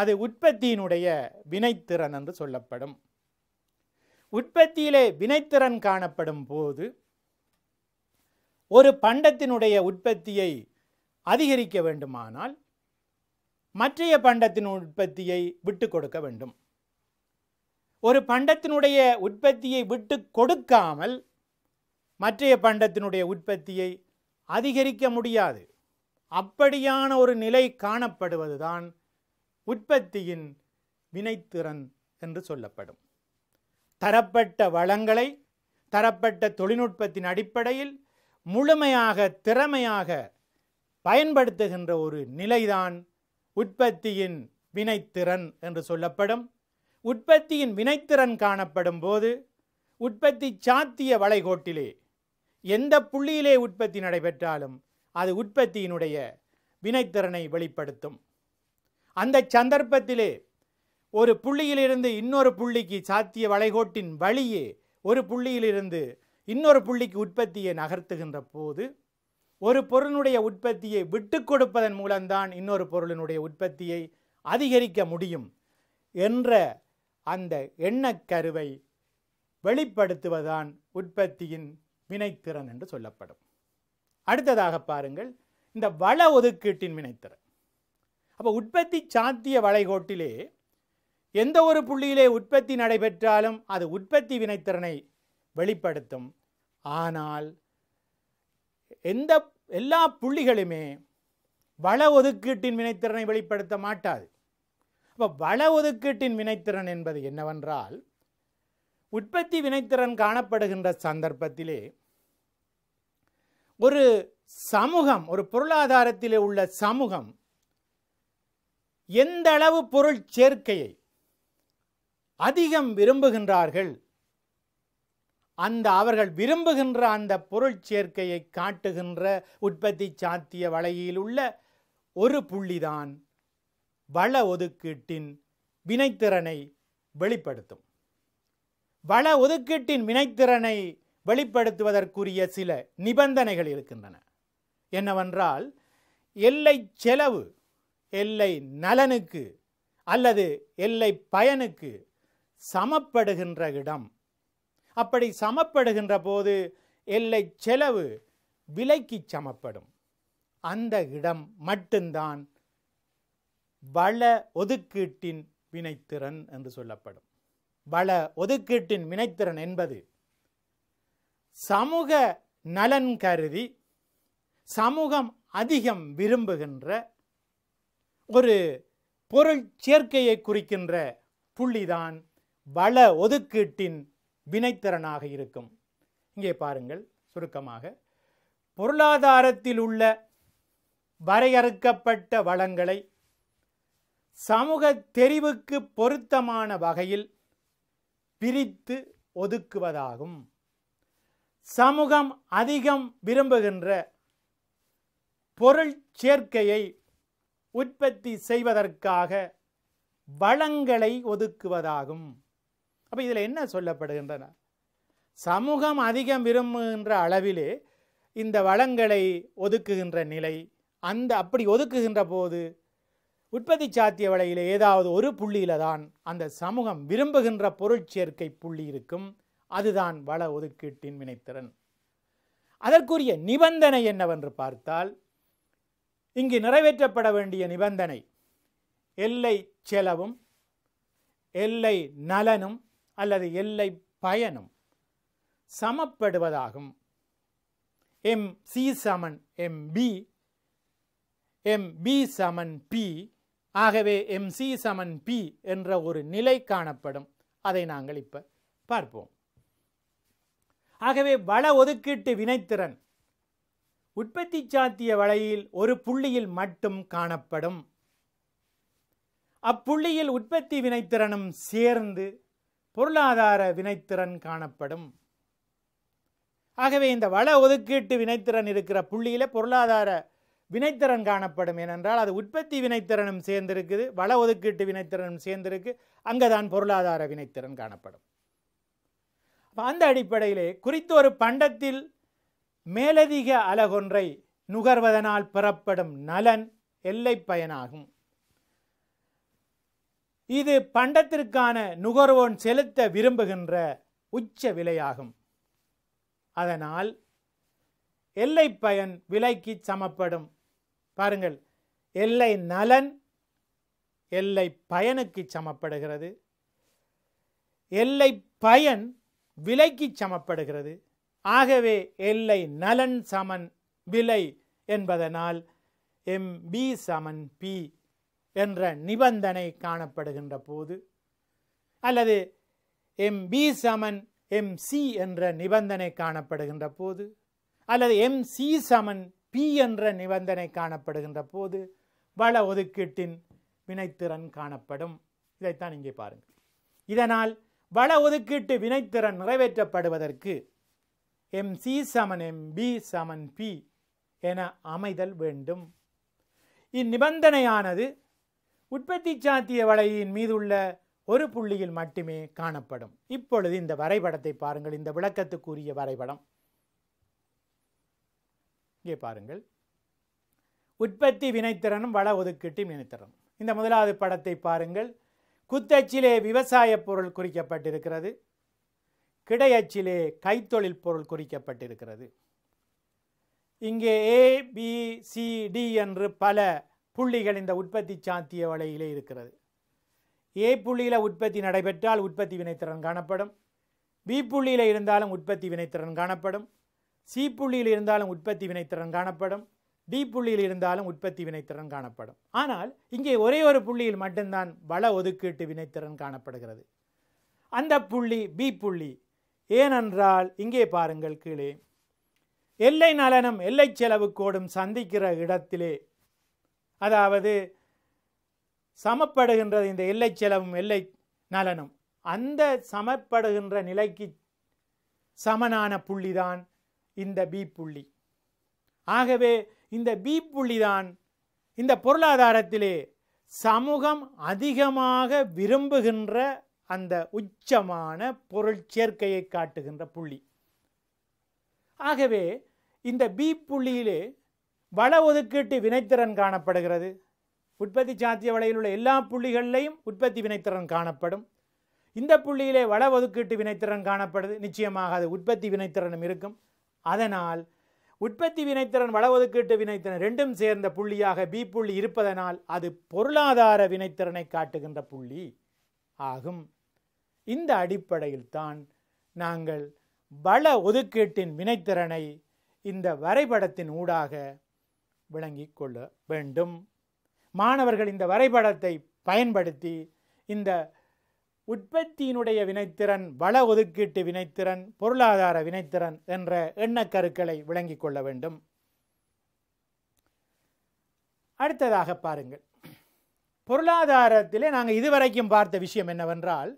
அது உற்பத்தியினுடைய வினைத்திறன் என்று சொல்லப்படும் உற்பத்தியிலே வினைத்திறன் காணப்படும் போது ஒரு பண்டத்தினுடைய உற்பத்தியை அதிகரிக்க வேண்டுமானால் மற்றைய பண்டத்தின் உற்பத்தியை விட்டு கொடுக்க வேண்டும் ஒரு பண்டத்தினுடைய உற்பத்தியை விட்டு கொடுக்காமல் மற்றைய பண்டத்தினுடைய உற்பத்தியை அதிகரிக்க முடியாது அப்படியான ஒரு நிலை காணப்படுவதுதான் உற்பத்தியின் வினைத்திறன் என்று சொல்லப்படும் தரப்பட்ட வளங்களை தரப்பட்ட தொழில்நுட்பத்தின் அடிப்படையில் முழுமையாக திறமையாக பயன்படுத்துகின்ற ஒரு நிலைதான் உற்பத்தியின் வினைத்திறன் என்று சொல்லப்படும் உற்பத்தியின் வினைத்திறன் காணப்படும் போது உற்பத்தி சாத்திய வளைகோட்டிலே எந்த புள்ளியிலே உற்பத்தி நடைபெற்றாலும் அது உற்பத்தியினுடைய வினைத்திறனை வெளிப்படுத்தும் அந்த சந்தர்ப்பத்திலே ஒரு புள்ளியிலிருந்து இன்னொரு புள்ளிக்கு சாத்திய வளைகோட்டின் வழியே ஒரு புள்ளியிலிருந்து இன்னொரு புள்ளிக்கு உற்பத்தியை நகர்த்துகின்ற போது ஒரு பொருளினுடைய உற்பத்தியை விட்டு கொடுப்பதன் மூலம்தான் இன்னொரு பொருளினுடைய உற்பத்தியை அதிகரிக்க முடியும் என்ற அந்த எண்ணக்கருவை வெளிப்படுத்துவதான் உற்பத்தியின் வினைத்திறன் என்று சொல்லப்படும் அடுத்ததாக பாருங்கள் இந்த வள ஒதுக்கீட்டின் வினைத்திறன் அப்போ உற்பத்தி சாத்திய வளைகோட்டிலே எந்த ஒரு புள்ளியிலே உற்பத்தி நடைபெற்றாலும் அது உற்பத்தி வினைத்திறனை வெளிப்படுத்தும் ஆனால் எந்த எல்லா புள்ளிகளுமே வள ஒதுக்கீட்டின் வினைத்திறனை வெளிப்படுத்த மாட்டாது இப்போ வள ஒதுக்கீட்டின் வினைத்திறன் என்பது என்னவென்றால் உற்பத்தி வினைத்திறன் காணப்படுகின்ற சந்தர்ப்பத்திலே ஒரு சமூகம் ஒரு பொருளாதாரத்திலே உள்ள சமூகம் எந்த அளவு பொருள் சேர்க்கையை அதிகம் விரும்புகின்றார்கள் அந்த அவர்கள் விரும்புகின்ற அந்த பொருள் சேர்க்கையை காட்டுகின்ற உற்பத்தி சாத்திய வலையில் உள்ள ஒரு புள்ளிதான் வள ஒதுக்கீட்டின் வினைத்திறனை வெளிப்படுத்தும் வள ஒதுக்கீட்டின் வினைத்திறனை வெளிப்படுத்துவதற்குரிய சில நிபந்தனைகள் இருக்கின்றன என்னவென்றால் எல்லை செலவு எல்லை நலனுக்கு அல்லது எல்லை பயனுக்கு சமப்படுகின்ற இடம் அப்படி சமப்படுகின்ற போது எல்லை செலவு விலைக்கு சமப்படும் அந்த இடம் மட்டும்தான் வள ஒதுக்கீட்டின் வினைத்திறன் என்று சொல்லப்படும் வள ஒதுக்கீட்டின் வினைத்திறன் என்பது சமூக நலன் கருதி சமூகம் அதிகம் விரும்புகின்ற ஒரு பொருள் சேர்க்கையை குறிக்கின்ற புள்ளிதான் வள ஒதுக்கீட்டின் வினைத்திறனாக இருக்கும் இங்கே பாருங்கள் சுருக்கமாக பொருளாதாரத்தில் உள்ள வரையறுக்கப்பட்ட வளங்களை சமூக தெரிவுக்கு பொருத்தமான வகையில் பிரித்து ஒதுக்குவதாகும் சமூகம் அதிகம் விரும்புகின்ற பொருள் சேர்க்கையை உற்பத்தி செய்வதற்காக வளங்களை ஒதுக்குவதாகும் அப்போ இதில் என்ன சொல்லப்படுகின்றன சமூகம் அதிகம் விரும்புகின்ற அளவிலே இந்த வளங்களை ஒதுக்குகின்ற நிலை அந்த அப்படி ஒதுக்குகின்ற போது உற்பத்தி சாத்திய வலையில் ஏதாவது ஒரு புள்ளியில் தான் அந்த சமூகம் விரும்புகின்ற பொருட்சேர்க்கை புள்ளி இருக்கும் அதுதான் வள ஒதுக்கீட்டின் வினைத்திறன் அதற்குரிய நிபந்தனை என்னவென்று பார்த்தால் இங்கு நிறைவேற்றப்பட வேண்டிய நிபந்தனை எல்லை செலவும் எல்லை நலனும் அல்லது எல்லை பயனும் சமப்படுவதாகும் எம் சி சமன் எம் பி எம் பி சமன் பி ஆகவே எம் சி சமன் பி என்ற ஒரு நிலை காணப்படும் அதை நாங்கள் இப்போ பார்ப்போம் ஆகவே வள ஒதுக்கீட்டு வினைத்திறன் உற்பத்தி சாத்திய வலையில் ஒரு புள்ளியில் மட்டும் காணப்படும் அப்புள்ளியில் உற்பத்தி வினைத்திறனும் சேர்ந்து பொருளாதார வினைத்திறன் காணப்படும் ஆகவே இந்த வள ஒதுக்கீட்டு வினைத்திறன் இருக்கிற புள்ளியில் பொருளாதார வினைத்திறன் காணப்படும் ஏனென்றால் அது உற்பத்தி வினைத்திறனும் சேர்ந்திருக்குது வள ஒதுக்கீட்டு வினைத்திறனும் சேர்ந்திருக்கு அங்கே தான் பொருளாதார வினைத்திறன் காணப்படும் அந்த அடிப்படையிலே குறித்த ஒரு பண்டத்தில் மேலதிக அலகொன்றை நுகர்வதனால் பெறப்படும் நலன் எல்லை பயனாகும் இது பண்டத்திற்கான நுகர்வோன் செலுத்த விரும்புகின்ற உச்ச விலையாகும் அதனால் எல்லை பயன் விலைக்கு சமப்படும் பாருங்கள் எல்லை நலன் எல்லை பயனுக்கு சமப்படுகிறது எல்லை பயன் விலைக்கு சமப்படுகிறது ஆகவே எல்லை நலன் சமன் விலை என்பதனால் எம் பி சமன் பி என்ற நிபந்தனை காணப்படுகின்ற போது அல்லது எம் பி சமன் எம் சி என்ற நிபந்தனை காணப்படுகின்ற போது அல்லது எம் சி சமன் பி என்ற நிபந்தனை காணப்படுகின்ற போது வள ஒதுக்கீட்டின் வினைத்திறன் காணப்படும் இதைத்தான் இங்கே பாருங்கள் இதனால் வள ஒதுக்கீட்டு வினைத்திறன் நிறைவேற்றப்படுவதற்கு எம் சி சமன் எம் பி சமன் பி என அமைதல் வேண்டும் இந்நிபந்தனையானது உற்பத்தி சாத்திய வலையின் மீதுள்ள ஒரு புள்ளியில் மட்டுமே காணப்படும் இப்பொழுது இந்த வரைபடத்தை பாருங்கள் இந்த விளக்கத்துக்குரிய வரைபடம் இங்கே பாருங்கள் உற்பத்தி வினைத்திறனும் வள ஒதுக்கீட்டும் வினைத்திறனும் இந்த முதலாவது படத்தை பாருங்கள் குத்தச்சிலே விவசாய பொருள் குறிக்கப்பட்டிருக்கிறது கிடையச்சிலே கைத்தொழில் பொருள் குறிக்கப்பட்டிருக்கிறது இங்கே ஏ பி சி டி என்று பல புள்ளிகள் இந்த உற்பத்தி சாத்திய வலையிலே இருக்கிறது ஏ புள்ளியில் உற்பத்தி நடைபெற்றால் உற்பத்தி வினைத்திறன் காணப்படும் பி புள்ளியில் இருந்தாலும் உற்பத்தி வினைத்திறன் காணப்படும் சி புள்ளியில் இருந்தாலும் உற்பத்தி வினைத்திறன் காணப்படும் டி புள்ளியில் இருந்தாலும் உற்பத்தி வினைத்திறன் காணப்படும் ஆனால் இங்கே ஒரே ஒரு புள்ளியில் மட்டும்தான் வள ஒதுக்கீட்டு வினைத்திறன் காணப்படுகிறது அந்த புள்ளி பி புள்ளி ஏனென்றால் இங்கே பாருங்கள் கீழே எல்லை நலனும் எல்லை செலவு கோடும் சந்திக்கிற இடத்திலே அதாவது சமப்படுகின்றது இந்த எல்லை செலவும் எல்லை நலனும் அந்த சமப்படுகின்ற நிலைக்கு சமனான புள்ளிதான் இந்த பி புள்ளி ஆகவே இந்த பி புள்ளிதான் இந்த பொருளாதாரத்திலே சமூகம் அதிகமாக விரும்புகின்ற அந்த உச்சமான பொருள் சேர்க்கையை காட்டுகின்ற புள்ளி ஆகவே இந்த பி புள்ளியிலே வள ஒதுக்கீட்டு வினைத்திறன் காணப்படுகிறது உற்பத்தி சாத்திய வலையில் உள்ள எல்லா புள்ளிகளிலையும் உற்பத்தி வினைத்திறன் காணப்படும் இந்த புள்ளியிலே வள ஒதுக்கீட்டு வினைத்திறன் காணப்படுது நிச்சயமாக அது உற்பத்தி வினைத்திறனும் இருக்கும் அதனால் உற்பத்தி வினைத்திறன் வள ஒதுக்கீட்டு வினைத்திறன் ரெண்டும் சேர்ந்த புள்ளியாக பி புள்ளி இருப்பதனால் அது பொருளாதார வினைத்திறனை காட்டுகின்ற புள்ளி ஆகும் இந்த அடிப்படையில்தான் நாங்கள் வள ஒதுக்கீட்டின் வினைத்திறனை இந்த வரைபடத்தின் ஊடாக விளங்கி கொள்ள வேண்டும் மாணவர்கள் இந்த வரைபடத்தை பயன்படுத்தி இந்த உற்பத்தியினுடைய வினைத்திறன் வள ஒதுக்கீட்டு வினைத்திறன் பொருளாதார வினைத்திறன் என்ற எண்ணக்கருக்களை விளங்கி கொள்ள வேண்டும் அடுத்ததாக பாருங்கள் பொருளாதாரத்திலே நாங்கள் இதுவரைக்கும் பார்த்த விஷயம் என்னவென்றால்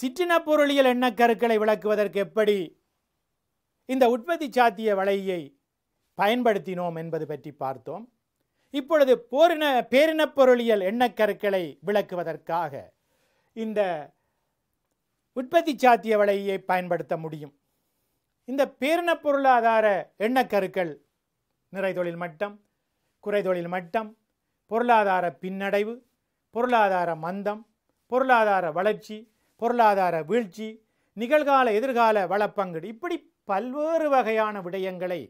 சிற்றின பொருளியல் எண்ணக்கருக்களை விளக்குவதற்கு எப்படி இந்த உற்பத்தி சாத்திய வலையை பயன்படுத்தினோம் என்பது பற்றி பார்த்தோம் இப்பொழுது போரின பொருளியல் எண்ணக்கருக்களை விளக்குவதற்காக இந்த உற்பத்தி சாத்திய வலையை பயன்படுத்த முடியும் இந்த பேரின பொருளாதார எண்ணக்கருக்கள் நிறைதொழில் மட்டம் குறைதொழில் மட்டம் பொருளாதார பின்னடைவு பொருளாதார மந்தம் பொருளாதார வளர்ச்சி பொருளாதார வீழ்ச்சி நிகழ்கால எதிர்கால வளப்பங்கு இப்படி பல்வேறு வகையான விடயங்களை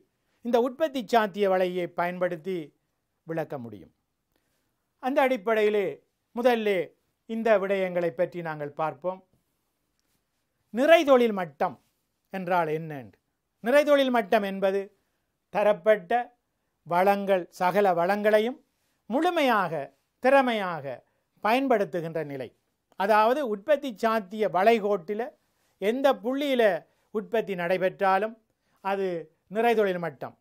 இந்த உற்பத்தி சாத்திய வலையை பயன்படுத்தி விளக்க முடியும் அந்த அடிப்படையிலே முதல்ல இந்த விடயங்களை பற்றி நாங்கள் பார்ப்போம் நிறைதொழில் மட்டம் என்றால் என்ன நிறைதொழில் மட்டம் என்பது தரப்பட்ட வளங்கள் சகல வளங்களையும் முழுமையாக திறமையாக பயன்படுத்துகின்ற நிலை அதாவது உற்பத்தி சாத்திய வளைகோட்டில் எந்த புள்ளியில் உற்பத்தி நடைபெற்றாலும் அது நிறைதொழில் மட்டம்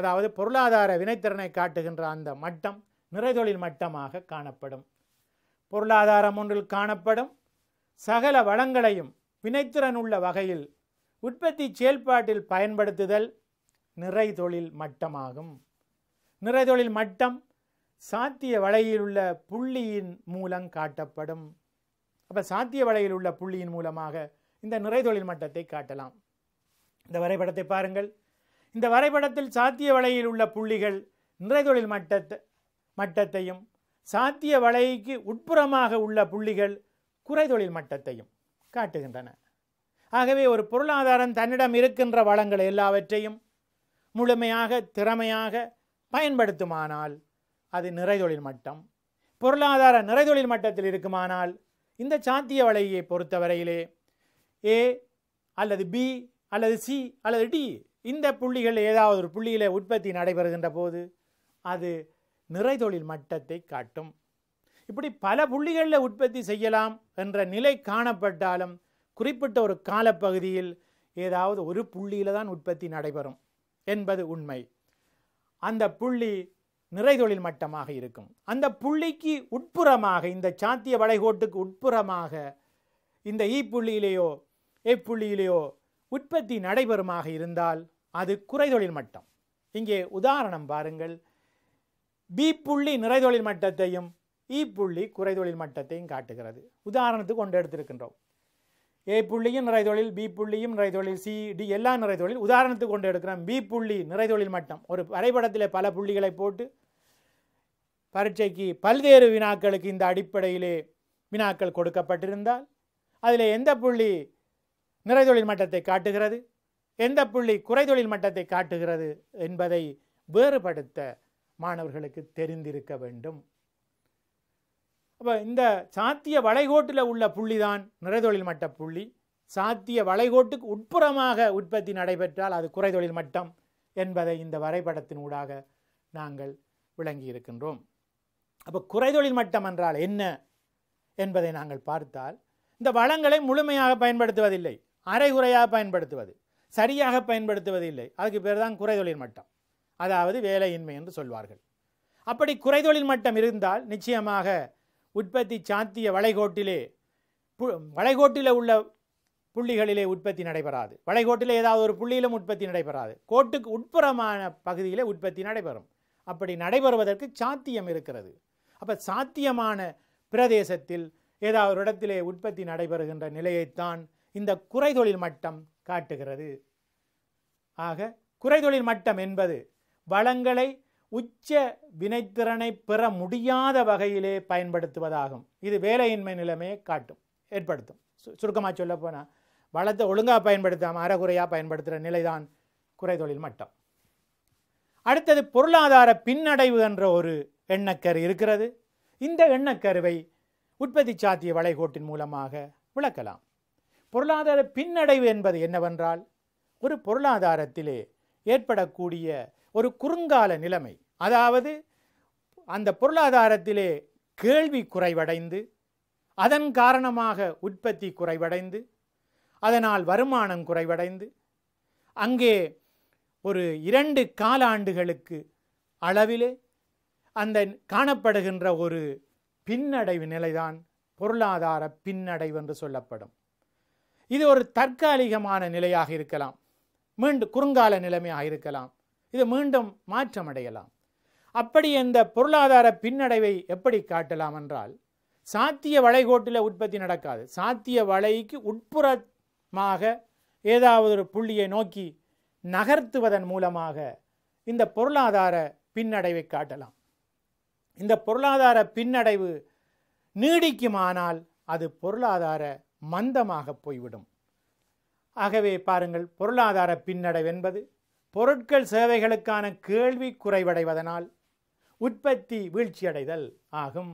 அதாவது பொருளாதார வினைத்திறனை காட்டுகின்ற அந்த மட்டம் நிறைதொழில் மட்டமாக காணப்படும் பொருளாதாரம் ஒன்றில் காணப்படும் சகல வளங்களையும் வினைத்திறன் உள்ள வகையில் உற்பத்தி செயல்பாட்டில் பயன்படுத்துதல் நிறைதொழில் மட்டமாகும் நிறைதொழில் மட்டம் சாத்திய வலையில் உள்ள புள்ளியின் மூலம் காட்டப்படும் அப்போ சாத்திய வலையில் உள்ள புள்ளியின் மூலமாக இந்த நிறைதொழில் மட்டத்தை காட்டலாம் இந்த வரைபடத்தை பாருங்கள் இந்த வரைபடத்தில் சாத்திய வலையில் உள்ள புள்ளிகள் நிறை தொழில் மட்டத்தை மட்டத்தையும் சாத்திய வலைக்கு உட்புறமாக உள்ள புள்ளிகள் குறைதொழில் மட்டத்தையும் காட்டுகின்றன ஆகவே ஒரு பொருளாதாரம் தன்னிடம் இருக்கின்ற வளங்கள் எல்லாவற்றையும் முழுமையாக திறமையாக பயன்படுத்துமானால் அது நிறைதொழில் மட்டம் பொருளாதார நிறைதொழில் மட்டத்தில் இருக்குமானால் இந்த சாத்திய வலையை பொறுத்தவரையிலே ஏ அல்லது பி அல்லது சி அல்லது டி இந்த புள்ளிகள் ஏதாவது ஒரு புள்ளியில் உற்பத்தி நடைபெறுகின்ற போது அது தொழில் மட்டத்தை காட்டும் இப்படி பல புள்ளிகளில் உற்பத்தி செய்யலாம் என்ற நிலை காணப்பட்டாலும் குறிப்பிட்ட ஒரு காலப்பகுதியில் ஏதாவது ஒரு புள்ளியில் தான் உற்பத்தி நடைபெறும் என்பது உண்மை அந்த புள்ளி நிறை தொழில் மட்டமாக இருக்கும் அந்த புள்ளிக்கு உட்புறமாக இந்த சாத்திய வளைகோட்டுக்கு உட்புறமாக இந்த ஈ புள்ளியிலேயோ ஏ உற்பத்தி நடைபெறுமாக இருந்தால் அது குறைதொழில் மட்டம் இங்கே உதாரணம் பாருங்கள் பி புள்ளி நிறைதொழில் மட்டத்தையும் இ e புள்ளி குறைதொழில் மட்டத்தையும் காட்டுகிறது உதாரணத்துக்கு கொண்டு எடுத்திருக்கின்றோம் ஏ புள்ளியும் நிறைதொழில் பி புள்ளியும் நிறைதொழில் சி டி நிறை நிறைதொழில் உதாரணத்துக்கு கொண்டு எடுக்கிறோம் பி புள்ளி நிறைதொழில் மட்டம் ஒரு வரைபடத்தில் பல புள்ளிகளை போட்டு பரீட்சைக்கு பல்வேறு வினாக்களுக்கு இந்த அடிப்படையிலே வினாக்கள் கொடுக்கப்பட்டிருந்தால் அதில் எந்த புள்ளி நிறைதொழில் மட்டத்தை காட்டுகிறது எந்த புள்ளி குறைதொழில் மட்டத்தை காட்டுகிறது என்பதை வேறுபடுத்த மாணவர்களுக்கு தெரிந்திருக்க வேண்டும் அப்போ இந்த சாத்திய வளைகோட்டில் உள்ள புள்ளி தான் நிறைதொழில் மட்ட புள்ளி சாத்திய வளைகோட்டுக்கு உட்புறமாக உற்பத்தி நடைபெற்றால் அது குறைதொழில் மட்டம் என்பதை இந்த வரைபடத்தினூடாக நாங்கள் விளங்கி இருக்கின்றோம் அப்போ குறைதொழில் மட்டம் என்றால் என்ன என்பதை நாங்கள் பார்த்தால் இந்த வளங்களை முழுமையாக பயன்படுத்துவதில்லை அரைகுறையாக பயன்படுத்துவது சரியாக பயன்படுத்துவதில்லை அதுக்கு பேர் தான் குறைதொழில் மட்டம் அதாவது வேலையின்மை என்று சொல்வார்கள் அப்படி குறைதொழில் மட்டம் இருந்தால் நிச்சயமாக உற்பத்தி சாத்திய வளைகோட்டிலே வளைகோட்டில் உள்ள புள்ளிகளிலே உற்பத்தி நடைபெறாது வளைகோட்டில் ஏதாவது ஒரு புள்ளியிலும் உற்பத்தி நடைபெறாது கோட்டுக்கு உட்புறமான பகுதியில் உற்பத்தி நடைபெறும் அப்படி நடைபெறுவதற்கு சாத்தியம் இருக்கிறது அப்போ சாத்தியமான பிரதேசத்தில் ஏதாவது இடத்திலே உற்பத்தி நடைபெறுகின்ற நிலையைத்தான் இந்த குறைதொழில் மட்டம் காட்டுகிறது ஆக குறைதொழில் மட்டம் என்பது வளங்களை உச்ச வினைத்திறனை பெற முடியாத வகையிலே பயன்படுத்துவதாகும் இது வேலையின்மை நிலைமையை காட்டும் ஏற்படுத்தும் சுருக்கமாக சொல்ல போனால் வளத்தை ஒழுங்காக பயன்படுத்தாமல் அறகுறையாக பயன்படுத்துகிற நிலைதான் குறைதொழில் மட்டம் அடுத்தது பொருளாதார பின்னடைவு என்ற ஒரு எண்ணக்கரு இருக்கிறது இந்த எண்ணக்கருவை உற்பத்தி சாத்திய வளைகோட்டின் மூலமாக விளக்கலாம் பொருளாதார பின்னடைவு என்பது என்னவென்றால் ஒரு பொருளாதாரத்திலே ஏற்படக்கூடிய ஒரு குறுங்கால நிலைமை அதாவது அந்த பொருளாதாரத்திலே கேள்வி குறைவடைந்து அதன் காரணமாக உற்பத்தி குறைவடைந்து அதனால் வருமானம் குறைவடைந்து அங்கே ஒரு இரண்டு காலாண்டுகளுக்கு அளவிலே அந்த காணப்படுகின்ற ஒரு பின்னடைவு நிலைதான் பொருளாதார பின்னடைவு என்று சொல்லப்படும் இது ஒரு தற்காலிகமான நிலையாக இருக்கலாம் மீண்டும் குறுங்கால நிலைமையாக இருக்கலாம் இது மீண்டும் மாற்றமடையலாம் அப்படி இந்த பொருளாதார பின்னடைவை எப்படி காட்டலாம் என்றால் சாத்திய வளைகோட்டில் உற்பத்தி நடக்காது சாத்திய வலைக்கு உட்புறமாக ஏதாவது ஒரு புள்ளியை நோக்கி நகர்த்துவதன் மூலமாக இந்த பொருளாதார பின்னடைவை காட்டலாம் இந்த பொருளாதார பின்னடைவு நீடிக்குமானால் அது பொருளாதார மந்தமாக போய்விடும் ஆகவே பாருங்கள் பொருளாதார பின்னடைவென்பது பொருட்கள் சேவைகளுக்கான கேள்வி குறைவடைவதனால் உற்பத்தி வீழ்ச்சியடைதல் ஆகும்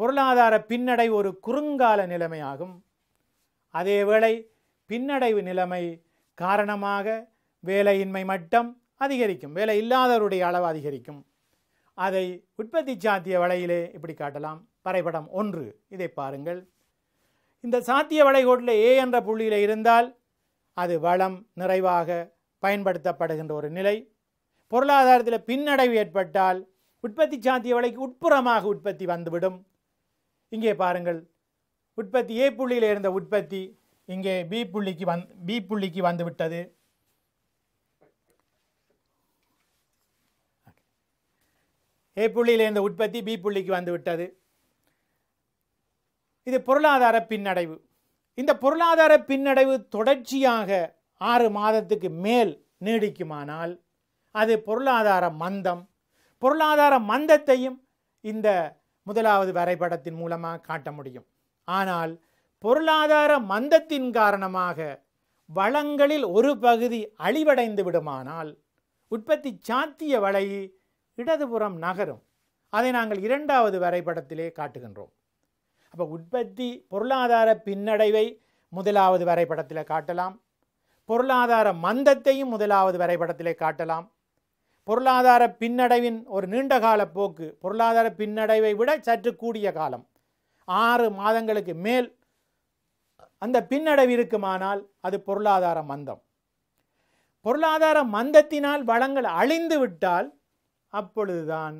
பொருளாதார பின்னடை ஒரு குறுங்கால நிலைமையாகும் அதேவேளை பின்னடைவு நிலைமை காரணமாக வேலையின்மை மட்டம் அதிகரிக்கும் வேலை இல்லாதவருடைய அளவு அதிகரிக்கும் அதை உற்பத்தி சாத்திய வலையிலே இப்படி காட்டலாம் வரைபடம் ஒன்று இதை பாருங்கள் இந்த சாத்திய வளைகோட்டில் ஏ என்ற புள்ளியில் இருந்தால் அது வளம் நிறைவாக பயன்படுத்தப்படுகின்ற ஒரு நிலை பொருளாதாரத்தில் பின்னடைவு ஏற்பட்டால் உற்பத்தி சாத்திய வலைக்கு உட்புறமாக உற்பத்தி வந்துவிடும் இங்கே பாருங்கள் உற்பத்தி ஏ புள்ளியில் இருந்த உற்பத்தி இங்கே பி புள்ளிக்கு வந் பி புள்ளிக்கு வந்துவிட்டது ஏ புள்ளியில் இருந்த உற்பத்தி பி புள்ளிக்கு வந்துவிட்டது இது பொருளாதார பின்னடைவு இந்த பொருளாதார பின்னடைவு தொடர்ச்சியாக ஆறு மாதத்துக்கு மேல் நீடிக்குமானால் அது பொருளாதார மந்தம் பொருளாதார மந்தத்தையும் இந்த முதலாவது வரைபடத்தின் மூலமாக காட்ட முடியும் ஆனால் பொருளாதார மந்தத்தின் காரணமாக வளங்களில் ஒரு பகுதி அழிவடைந்து விடுமானால் உற்பத்தி சாத்திய வலை இடதுபுறம் நகரும் அதை நாங்கள் இரண்டாவது வரைபடத்திலே காட்டுகின்றோம் அப்போ உற்பத்தி பொருளாதார பின்னடைவை முதலாவது வரைபடத்தில் காட்டலாம் பொருளாதார மந்தத்தையும் முதலாவது வரைபடத்தில் காட்டலாம் பொருளாதார பின்னடைவின் ஒரு கால போக்கு பொருளாதார பின்னடைவை விட சற்று கூடிய காலம் ஆறு மாதங்களுக்கு மேல் அந்த பின்னடைவு இருக்குமானால் அது பொருளாதார மந்தம் பொருளாதார மந்தத்தினால் வளங்கள் அழிந்து விட்டால் அப்பொழுதுதான்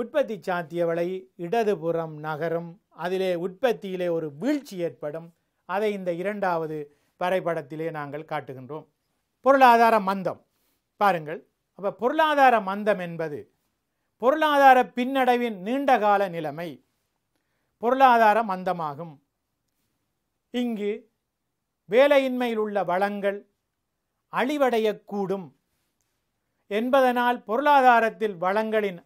உற்பத்தி சாத்தியவளை இடதுபுறம் நகரும் அதிலே உற்பத்தியிலே ஒரு வீழ்ச்சி ஏற்படும் அதை இந்த இரண்டாவது வரைபடத்திலே நாங்கள் காட்டுகின்றோம் பொருளாதார மந்தம் பாருங்கள் அப்போ பொருளாதார மந்தம் என்பது பொருளாதார பின்னடைவின் நீண்டகால நிலைமை பொருளாதார மந்தமாகும் இங்கு வேலையின்மையில் உள்ள வளங்கள் அழிவடையக்கூடும் என்பதனால் பொருளாதாரத்தில் வளங்களின்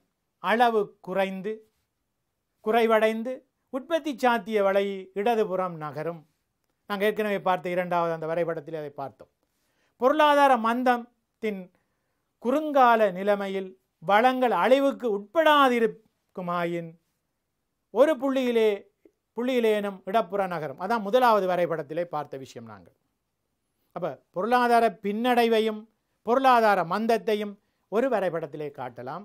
அளவு குறைந்து குறைவடைந்து உற்பத்தி சாத்திய வலை இடதுபுறம் நகரும் நாங்கள் ஏற்கனவே பார்த்த இரண்டாவது அந்த வரைபடத்தில் அதை பார்த்தோம் பொருளாதார மந்தத்தின் குறுங்கால நிலைமையில் வளங்கள் அழிவுக்கு உட்படாதிருக்குமாயின் ஒரு புள்ளியிலே புள்ளியிலேனும் இடப்புற நகரம் அதான் முதலாவது வரைபடத்திலே பார்த்த விஷயம் நாங்கள் அப்போ பொருளாதார பின்னடைவையும் பொருளாதார மந்தத்தையும் ஒரு வரைபடத்திலே காட்டலாம்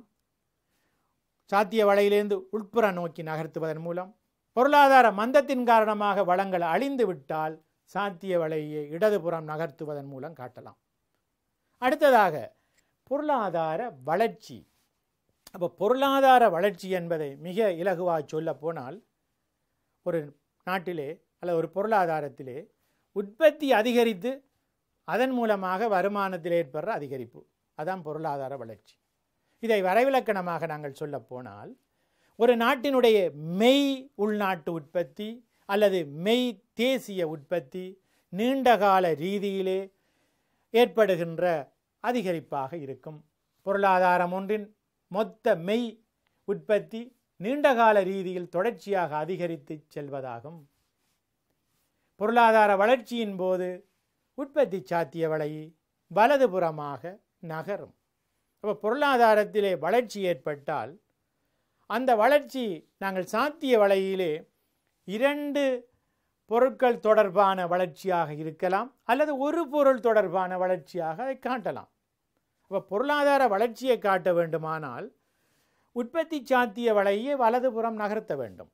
சாத்திய வலையிலேருந்து உட்புற நோக்கி நகர்த்துவதன் மூலம் பொருளாதார மந்தத்தின் காரணமாக வளங்கள் அழிந்து விட்டால் சாத்திய வலையை இடதுபுறம் நகர்த்துவதன் மூலம் காட்டலாம் அடுத்ததாக பொருளாதார வளர்ச்சி அப்போ பொருளாதார வளர்ச்சி என்பதை மிக இலகுவாக போனால் ஒரு நாட்டிலே அல்லது ஒரு பொருளாதாரத்திலே உற்பத்தி அதிகரித்து அதன் மூலமாக வருமானத்தில் ஏற்படுற அதிகரிப்பு அதான் பொருளாதார வளர்ச்சி இதை வரைவிலக்கணமாக நாங்கள் சொல்லப்போனால் ஒரு நாட்டினுடைய மெய் உள்நாட்டு உற்பத்தி அல்லது மெய் தேசிய உற்பத்தி நீண்டகால ரீதியிலே ஏற்படுகின்ற அதிகரிப்பாக இருக்கும் பொருளாதாரம் ஒன்றின் மொத்த மெய் உற்பத்தி நீண்டகால ரீதியில் தொடர்ச்சியாக அதிகரித்து செல்வதாகும் பொருளாதார வளர்ச்சியின் போது உற்பத்தி சாத்திய வலை வலதுபுறமாக நகரும் அப்போ பொருளாதாரத்திலே வளர்ச்சி ஏற்பட்டால் அந்த வளர்ச்சி நாங்கள் சாத்திய வலையிலே இரண்டு பொருட்கள் தொடர்பான வளர்ச்சியாக இருக்கலாம் அல்லது ஒரு பொருள் தொடர்பான வளர்ச்சியாக காட்டலாம் இப்போ பொருளாதார வளர்ச்சியை காட்ட வேண்டுமானால் உற்பத்தி சாத்திய வலையை வலதுபுறம் நகர்த்த வேண்டும்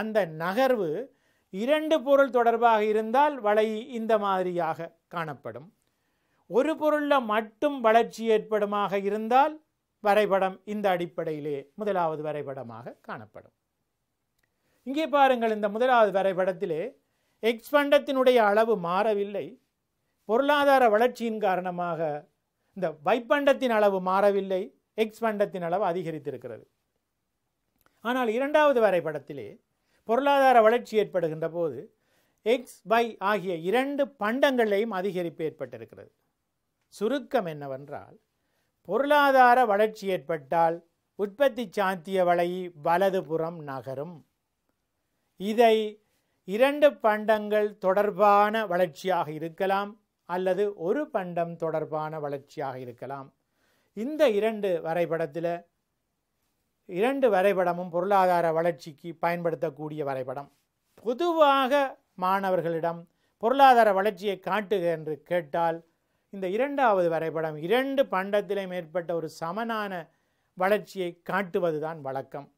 அந்த நகர்வு இரண்டு பொருள் தொடர்பாக இருந்தால் வலை இந்த மாதிரியாக காணப்படும் ஒரு பொருளில் மட்டும் வளர்ச்சி ஏற்படுமாக இருந்தால் வரைபடம் இந்த அடிப்படையிலே முதலாவது வரைபடமாக காணப்படும் இங்கே பாருங்கள் இந்த முதலாவது வரைபடத்திலே எக்ஸ் பண்டத்தினுடைய அளவு மாறவில்லை பொருளாதார வளர்ச்சியின் காரணமாக இந்த வைப்பண்டத்தின் அளவு மாறவில்லை எக்ஸ் பண்டத்தின் அளவு அதிகரித்திருக்கிறது ஆனால் இரண்டாவது வரைபடத்திலே பொருளாதார வளர்ச்சி ஏற்படுகின்ற போது எக்ஸ் பை ஆகிய இரண்டு பண்டங்களையும் அதிகரிப்பு ஏற்பட்டிருக்கிறது சுருக்கம் என்னவென்றால் பொருளாதார வளர்ச்சி ஏற்பட்டால் உற்பத்தி சாந்திய வலை வலதுபுறம் நகரும் இதை இரண்டு பண்டங்கள் தொடர்பான வளர்ச்சியாக இருக்கலாம் அல்லது ஒரு பண்டம் தொடர்பான வளர்ச்சியாக இருக்கலாம் இந்த இரண்டு வரைபடத்தில் இரண்டு வரைபடமும் பொருளாதார வளர்ச்சிக்கு பயன்படுத்தக்கூடிய வரைபடம் பொதுவாக மாணவர்களிடம் பொருளாதார வளர்ச்சியை காட்டுக என்று கேட்டால் இந்த இரண்டாவது வரைபடம் இரண்டு பண்டத்திலே மேற்பட்ட ஒரு சமனான வளர்ச்சியை காட்டுவதுதான் வழக்கம்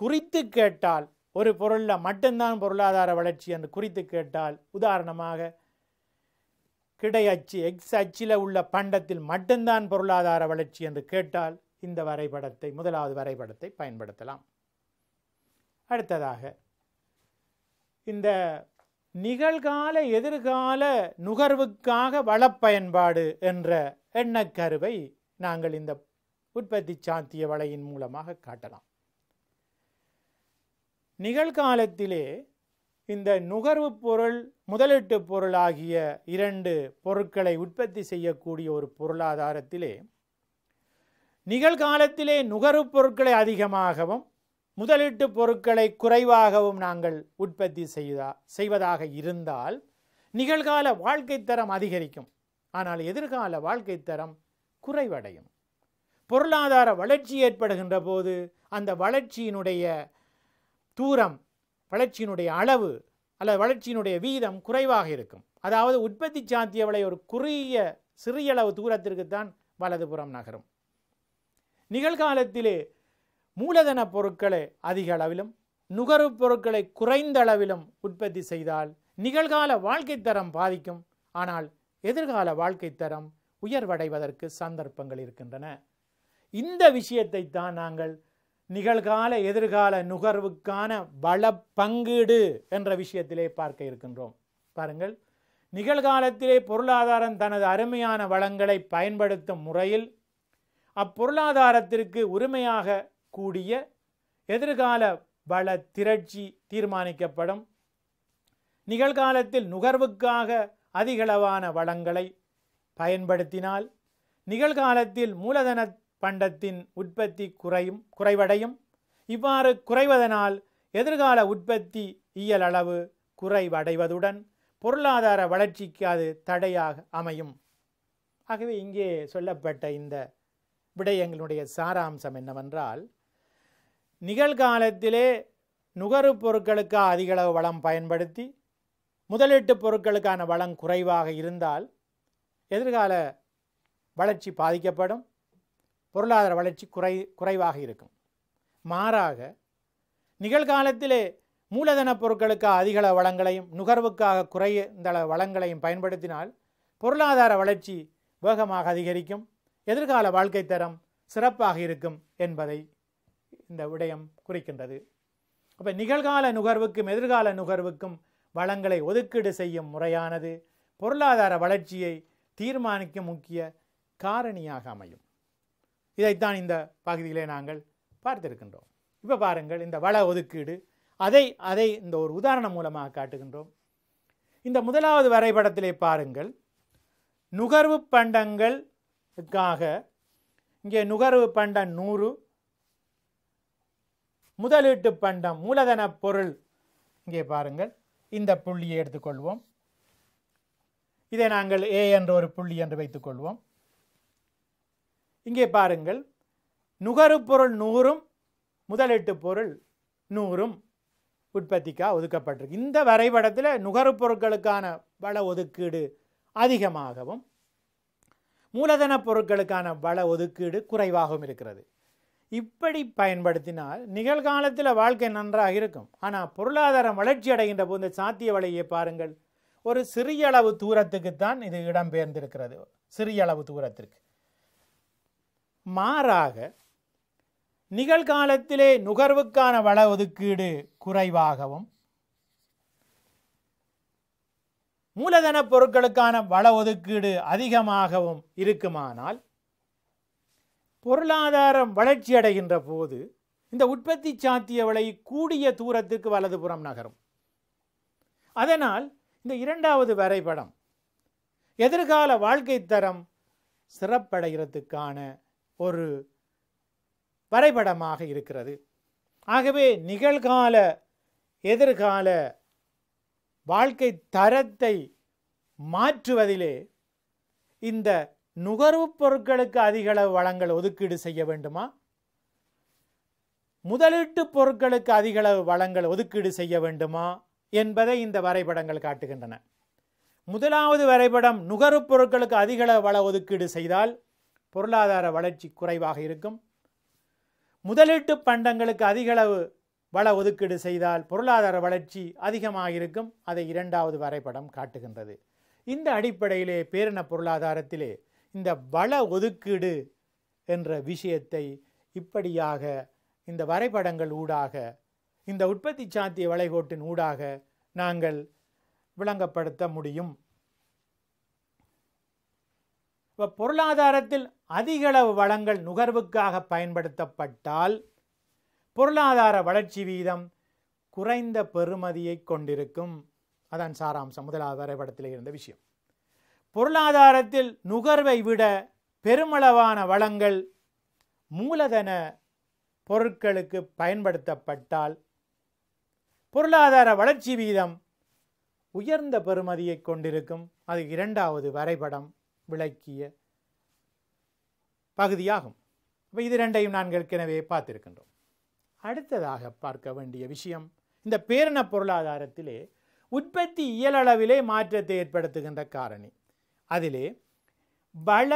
குறித்து கேட்டால் ஒரு பொருளில் மட்டும்தான் பொருளாதார வளர்ச்சி என்று குறித்து கேட்டால் உதாரணமாக கிடை அச்சு எக்ஸ் அச்சில் உள்ள பண்டத்தில் மட்டும்தான் பொருளாதார வளர்ச்சி என்று கேட்டால் இந்த வரைபடத்தை முதலாவது வரைபடத்தை பயன்படுத்தலாம் அடுத்ததாக இந்த நிகழ்கால எதிர்கால நுகர்வுக்காக வளப்பயன்பாடு என்ற எண்ணக்கருவை நாங்கள் இந்த உற்பத்தி சாத்திய வலையின் மூலமாக காட்டலாம் நிகழ்காலத்திலே இந்த நுகர்வு பொருள் முதலீட்டு பொருள் ஆகிய இரண்டு பொருட்களை உற்பத்தி செய்யக்கூடிய ஒரு பொருளாதாரத்திலே நிகழ்காலத்திலே நுகர்வு பொருட்களை அதிகமாகவும் முதலீட்டு பொருட்களை குறைவாகவும் நாங்கள் உற்பத்தி செய்தா செய்வதாக இருந்தால் நிகழ்கால வாழ்க்கை தரம் அதிகரிக்கும் ஆனால் எதிர்கால வாழ்க்கை தரம் குறைவடையும் பொருளாதார வளர்ச்சி ஏற்படுகின்ற போது அந்த வளர்ச்சியினுடைய தூரம் வளர்ச்சியினுடைய அளவு அல்லது வளர்ச்சியினுடைய வீதம் குறைவாக இருக்கும் அதாவது உற்பத்தி சாத்தியவளை ஒரு குறுகிய சிறியளவு தூரத்திற்குத்தான் வலதுபுறம் நகரும் நிகழ்காலத்திலே மூலதன பொருட்களை அதிக அளவிலும் நுகர்வுப் பொருட்களை குறைந்த அளவிலும் உற்பத்தி செய்தால் நிகழ்கால வாழ்க்கை தரம் பாதிக்கும் ஆனால் எதிர்கால வாழ்க்கை தரம் உயர்வடைவதற்கு சந்தர்ப்பங்கள் இருக்கின்றன இந்த விஷயத்தை தான் நாங்கள் நிகழ்கால எதிர்கால நுகர்வுக்கான வள பங்கீடு என்ற விஷயத்திலே பார்க்க இருக்கின்றோம் பாருங்கள் நிகழ்காலத்திலே பொருளாதாரம் தனது அருமையான வளங்களை பயன்படுத்தும் முறையில் அப்பொருளாதாரத்திற்கு உரிமையாக கூடிய எதிர்கால வள திரட்சி தீர்மானிக்கப்படும் நிகழ்காலத்தில் நுகர்வுக்காக அதிகளவான வளங்களை பயன்படுத்தினால் நிகழ்காலத்தில் மூலதன பண்டத்தின் உற்பத்தி குறையும் குறைவடையும் இவ்வாறு குறைவதனால் எதிர்கால உற்பத்தி இயலளவு குறைவடைவதுடன் பொருளாதார வளர்ச்சிக்கு அது தடையாக அமையும் ஆகவே இங்கே சொல்லப்பட்ட இந்த விடயங்களுடைய சாராம்சம் என்னவென்றால் நிகழ்காலத்திலே நுகர்வு பொருட்களுக்காக அதிகளவு வளம் பயன்படுத்தி முதலீட்டு பொருட்களுக்கான வளம் குறைவாக இருந்தால் எதிர்கால வளர்ச்சி பாதிக்கப்படும் பொருளாதார வளர்ச்சி குறை குறைவாக இருக்கும் மாறாக நிகழ்காலத்திலே மூலதன பொருட்களுக்காக அதிகள வளங்களையும் நுகர்வுக்காக குறைந்த வளங்களையும் பயன்படுத்தினால் பொருளாதார வளர்ச்சி வேகமாக அதிகரிக்கும் எதிர்கால வாழ்க்கை தரம் சிறப்பாக இருக்கும் என்பதை இந்த விடயம் குறிக்கின்றது அப்போ நிகழ்கால நுகர்வுக்கும் எதிர்கால நுகர்வுக்கும் வளங்களை ஒதுக்கீடு செய்யும் முறையானது பொருளாதார வளர்ச்சியை தீர்மானிக்கும் முக்கிய காரணியாக அமையும் இதைத்தான் இந்த பகுதியிலே நாங்கள் பார்த்திருக்கின்றோம் இப்போ பாருங்கள் இந்த வள ஒதுக்கீடு அதை அதை இந்த ஒரு உதாரணம் மூலமாக காட்டுகின்றோம் இந்த முதலாவது வரைபடத்திலே பாருங்கள் நுகர்வு பண்டங்களுக்காக இங்கே நுகர்வு பண்டம் நூறு முதலீட்டு பண்டம் மூலதன பொருள் இங்கே பாருங்கள் இந்த புள்ளியை எடுத்துக்கொள்வோம் இதை நாங்கள் ஏ என்ற ஒரு புள்ளி என்று வைத்துக்கொள்வோம் இங்கே பாருங்கள் நுகருப்பொருள் நூறும் முதலீட்டு பொருள் நூறும் உற்பத்திக்காக ஒதுக்கப்பட்டிருக்கு இந்த வரைபடத்தில் நுகர்பொருட்களுக்கான வள ஒதுக்கீடு அதிகமாகவும் மூலதன பொருட்களுக்கான வள ஒதுக்கீடு குறைவாகவும் இருக்கிறது இப்படி பயன்படுத்தினால் நிகழ்காலத்தில் வாழ்க்கை நன்றாக இருக்கும் ஆனால் பொருளாதாரம் வளர்ச்சி அடைகின்ற போது சாத்திய வலையை பாருங்கள் ஒரு சிறிய அளவு தூரத்துக்குத்தான் இது இடம்பெயர்ந்திருக்கிறது சிறிய அளவு தூரத்திற்கு மாறாக நிகழ்காலத்திலே நுகர்வுக்கான வள ஒதுக்கீடு குறைவாகவும் மூலதன பொருட்களுக்கான வள ஒதுக்கீடு அதிகமாகவும் இருக்குமானால் பொருளாதாரம் வளர்ச்சி அடைகின்ற போது இந்த உற்பத்தி சாத்திய விலை கூடிய தூரத்துக்கு வலதுபுறம் நகரும் அதனால் இந்த இரண்டாவது வரைபடம் எதிர்கால வாழ்க்கை தரம் சிறப்படைகிறதுக்கான ஒரு வரைபடமாக இருக்கிறது ஆகவே நிகழ்கால எதிர்கால வாழ்க்கை தரத்தை மாற்றுவதிலே இந்த நுகர்வுப் பொருட்களுக்கு அதிக அளவு வளங்கள் ஒதுக்கீடு செய்ய வேண்டுமா முதலீட்டு பொருட்களுக்கு அதிக அளவு வளங்கள் ஒதுக்கீடு செய்ய வேண்டுமா என்பதை இந்த வரைபடங்கள் காட்டுகின்றன முதலாவது வரைபடம் நுகர்வுப் பொருட்களுக்கு அதிக அளவு வள ஒதுக்கீடு செய்தால் பொருளாதார வளர்ச்சி குறைவாக இருக்கும் முதலீட்டு பண்டங்களுக்கு அதிக அளவு வள ஒதுக்கீடு செய்தால் பொருளாதார வளர்ச்சி அதிகமாக இருக்கும் அதை இரண்டாவது வரைபடம் காட்டுகின்றது இந்த அடிப்படையிலே பேரின பொருளாதாரத்திலே இந்த வள ஒதுக்கீடு என்ற விஷயத்தை இப்படியாக இந்த வரைபடங்கள் ஊடாக இந்த உற்பத்தி சாத்திய வளைகோட்டின் ஊடாக நாங்கள் விளங்கப்படுத்த முடியும் இப்போ பொருளாதாரத்தில் அதிகளவு வளங்கள் நுகர்வுக்காக பயன்படுத்தப்பட்டால் பொருளாதார வளர்ச்சி வீதம் குறைந்த பெறுமதியை கொண்டிருக்கும் அதான் சாராம்சம் முதலாவது வரைபடத்தில் இருந்த விஷயம் பொருளாதாரத்தில் நுகர்வை விட பெருமளவான வளங்கள் மூலதன பொருட்களுக்கு பயன்படுத்தப்பட்டால் பொருளாதார வளர்ச்சி வீதம் உயர்ந்த பெறுமதியை கொண்டிருக்கும் அது இரண்டாவது வரைபடம் விளக்கிய பகுதியாகும் இப்போ இது ரெண்டையும் நாங்கள் ஏற்கனவே பார்த்திருக்கின்றோம் அடுத்ததாக பார்க்க வேண்டிய விஷயம் இந்த பேரின பொருளாதாரத்திலே உற்பத்தி இயலளவிலே மாற்றத்தை ஏற்படுத்துகின்ற காரணி அதிலே வள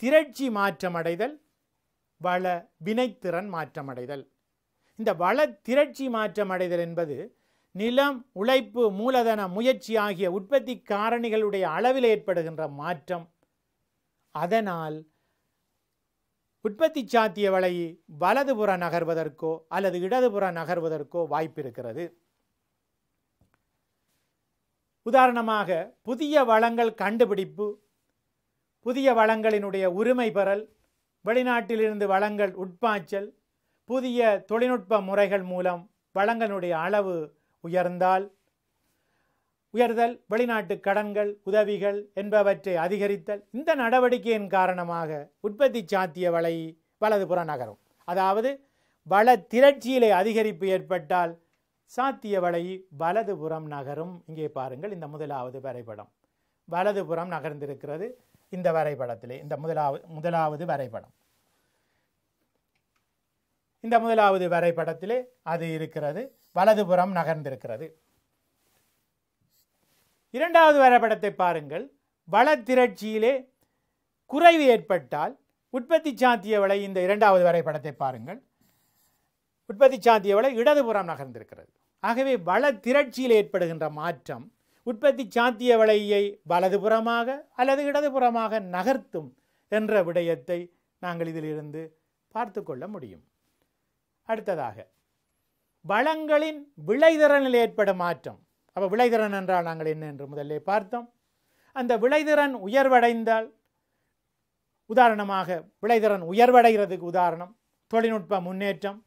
திரட்சி மாற்றமடைதல் வள வினைத்திறன் மாற்றமடைதல் இந்த வள திரட்சி மாற்றமடைதல் என்பது நிலம் உழைப்பு மூலதன முயற்சி ஆகிய உற்பத்தி காரணிகளுடைய அளவில் ஏற்படுகின்ற மாற்றம் அதனால் உற்பத்தி சாத்திய வலையை வலதுபுற நகர்வதற்கோ அல்லது இடதுபுற நகர்வதற்கோ வாய்ப்பிருக்கிறது உதாரணமாக புதிய வளங்கள் கண்டுபிடிப்பு புதிய வளங்களினுடைய உரிமை பெறல் வெளிநாட்டிலிருந்து வளங்கள் உட்பாய்ச்சல் புதிய தொழில்நுட்ப முறைகள் மூலம் வளங்களுடைய அளவு உயர்ந்தால் உயர்தல் வெளிநாட்டு கடன்கள் உதவிகள் என்பவற்றை அதிகரித்தல் இந்த நடவடிக்கையின் காரணமாக உற்பத்தி சாத்திய வலை வலதுபுற நகரும் அதாவது வள திரட்சியிலே அதிகரிப்பு ஏற்பட்டால் சாத்தியவளை வலதுபுறம் நகரும் இங்கே பாருங்கள் இந்த முதலாவது வரைபடம் வலதுபுறம் நகர்ந்திருக்கிறது இந்த வரைபடத்திலே இந்த முதலாவது முதலாவது வரைபடம் இந்த முதலாவது வரைபடத்திலே அது இருக்கிறது வலதுபுறம் நகர்ந்திருக்கிறது இரண்டாவது வரைபடத்தை பாருங்கள் வளத்திரட்சியிலே குறைவு ஏற்பட்டால் உற்பத்தி சாத்திய வலை இந்த இரண்டாவது வரைபடத்தை பாருங்கள் உற்பத்தி சாந்திய விலை இடதுபுறம் நகர்ந்திருக்கிறது ஆகவே வள திரட்சியில் ஏற்படுகின்ற மாற்றம் உற்பத்தி சாந்திய வலையை வலதுபுறமாக அல்லது இடதுபுறமாக நகர்த்தும் என்ற விடயத்தை நாங்கள் இதிலிருந்து பார்த்து கொள்ள முடியும் அடுத்ததாக வளங்களின் விளைதிறனில் ஏற்படும் மாற்றம் அப்போ விளைதிறன் என்றால் நாங்கள் என்ன என்று முதலே பார்த்தோம் அந்த விளைதிறன் உயர்வடைந்தால் உதாரணமாக விளைதிறன் உயர்வடைகிறதுக்கு உதாரணம் தொழில்நுட்ப முன்னேற்றம்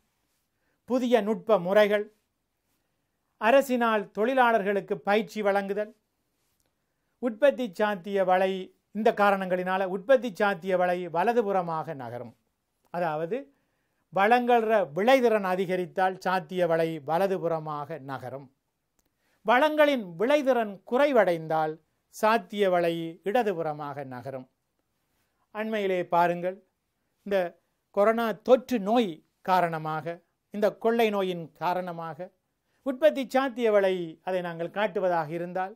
புதிய நுட்ப முறைகள் அரசினால் தொழிலாளர்களுக்கு பயிற்சி வழங்குதல் உற்பத்தி சாத்திய வலை இந்த காரணங்களினால் உற்பத்தி சாத்திய வலை வலதுபுறமாக நகரும் அதாவது வளங்கள்ற விளைதிறன் அதிகரித்தால் சாத்திய வலை வலதுபுறமாக நகரும் வளங்களின் விளைதிறன் குறைவடைந்தால் சாத்திய வலை இடதுபுறமாக நகரும் அண்மையிலே பாருங்கள் இந்த கொரோனா தொற்று நோய் காரணமாக இந்த கொள்ளை நோயின் காரணமாக உற்பத்தி சாத்தியவளை அதை நாங்கள் காட்டுவதாக இருந்தால்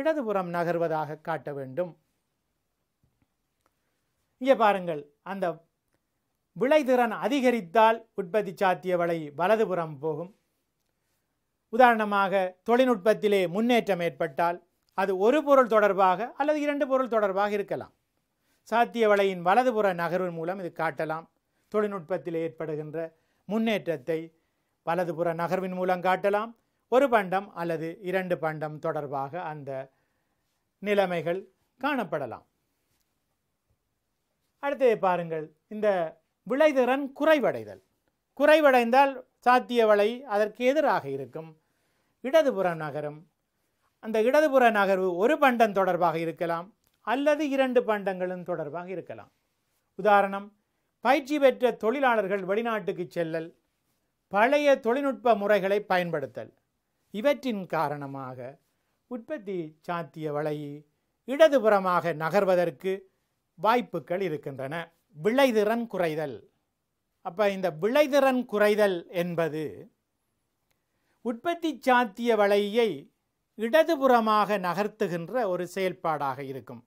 இடதுபுறம் நகர்வதாக காட்ட வேண்டும் இங்கே பாருங்கள் அந்த விளைதிறன் அதிகரித்தால் உற்பத்தி சாத்தியவளை வலதுபுறம் போகும் உதாரணமாக தொழில்நுட்பத்திலே முன்னேற்றம் ஏற்பட்டால் அது ஒரு பொருள் தொடர்பாக அல்லது இரண்டு பொருள் தொடர்பாக இருக்கலாம் சாத்திய வலையின் வலதுபுற நகர்வு மூலம் இது காட்டலாம் தொழில்நுட்பத்தில் ஏற்படுகின்ற முன்னேற்றத்தை வலதுபுற நகர்வின் மூலம் காட்டலாம் ஒரு பண்டம் அல்லது இரண்டு பண்டம் தொடர்பாக அந்த நிலைமைகள் காணப்படலாம் அடுத்தது பாருங்கள் இந்த விளைதிறன் குறைவடைதல் குறைவடைந்தால் சாத்திய வலை அதற்கு எதிராக இருக்கும் இடதுபுற நகரும் அந்த இடதுபுற நகர்வு ஒரு பண்டம் தொடர்பாக இருக்கலாம் அல்லது இரண்டு பண்டங்களும் தொடர்பாக இருக்கலாம் உதாரணம் பயிற்சி பெற்ற தொழிலாளர்கள் வெளிநாட்டுக்கு செல்லல் பழைய தொழில்நுட்ப முறைகளை பயன்படுத்தல் இவற்றின் காரணமாக உற்பத்தி சாத்திய வலை இடதுபுறமாக நகர்வதற்கு வாய்ப்புகள் இருக்கின்றன விளைதிறன் குறைதல் அப்போ இந்த விளைதிறன் குறைதல் என்பது உற்பத்தி சாத்திய வலையை இடதுபுறமாக நகர்த்துகின்ற ஒரு செயல்பாடாக இருக்கும்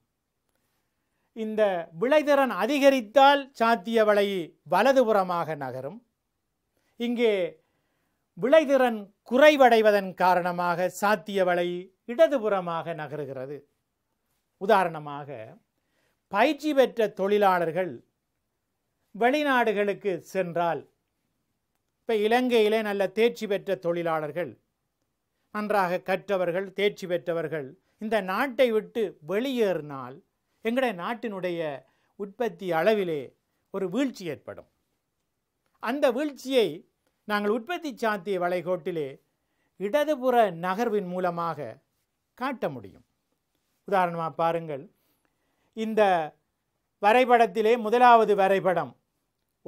இந்த விளைதிறன் அதிகரித்தால் சாத்திய வலை வலதுபுறமாக நகரும் இங்கே விளைதிறன் குறைவடைவதன் காரணமாக சாத்திய வலை இடதுபுறமாக நகருகிறது உதாரணமாக பயிற்சி பெற்ற தொழிலாளர்கள் வெளிநாடுகளுக்கு சென்றால் இப்போ இலங்கையிலே நல்ல தேர்ச்சி பெற்ற தொழிலாளர்கள் நன்றாக கற்றவர்கள் தேர்ச்சி பெற்றவர்கள் இந்த நாட்டை விட்டு வெளியேறினால் எங்களுடைய நாட்டினுடைய உற்பத்தி அளவிலே ஒரு வீழ்ச்சி ஏற்படும் அந்த வீழ்ச்சியை நாங்கள் உற்பத்தி சாத்திய வளைகோட்டிலே இடதுபுற நகர்வின் மூலமாக காட்ட முடியும் உதாரணமாக பாருங்கள் இந்த வரைபடத்திலே முதலாவது வரைபடம்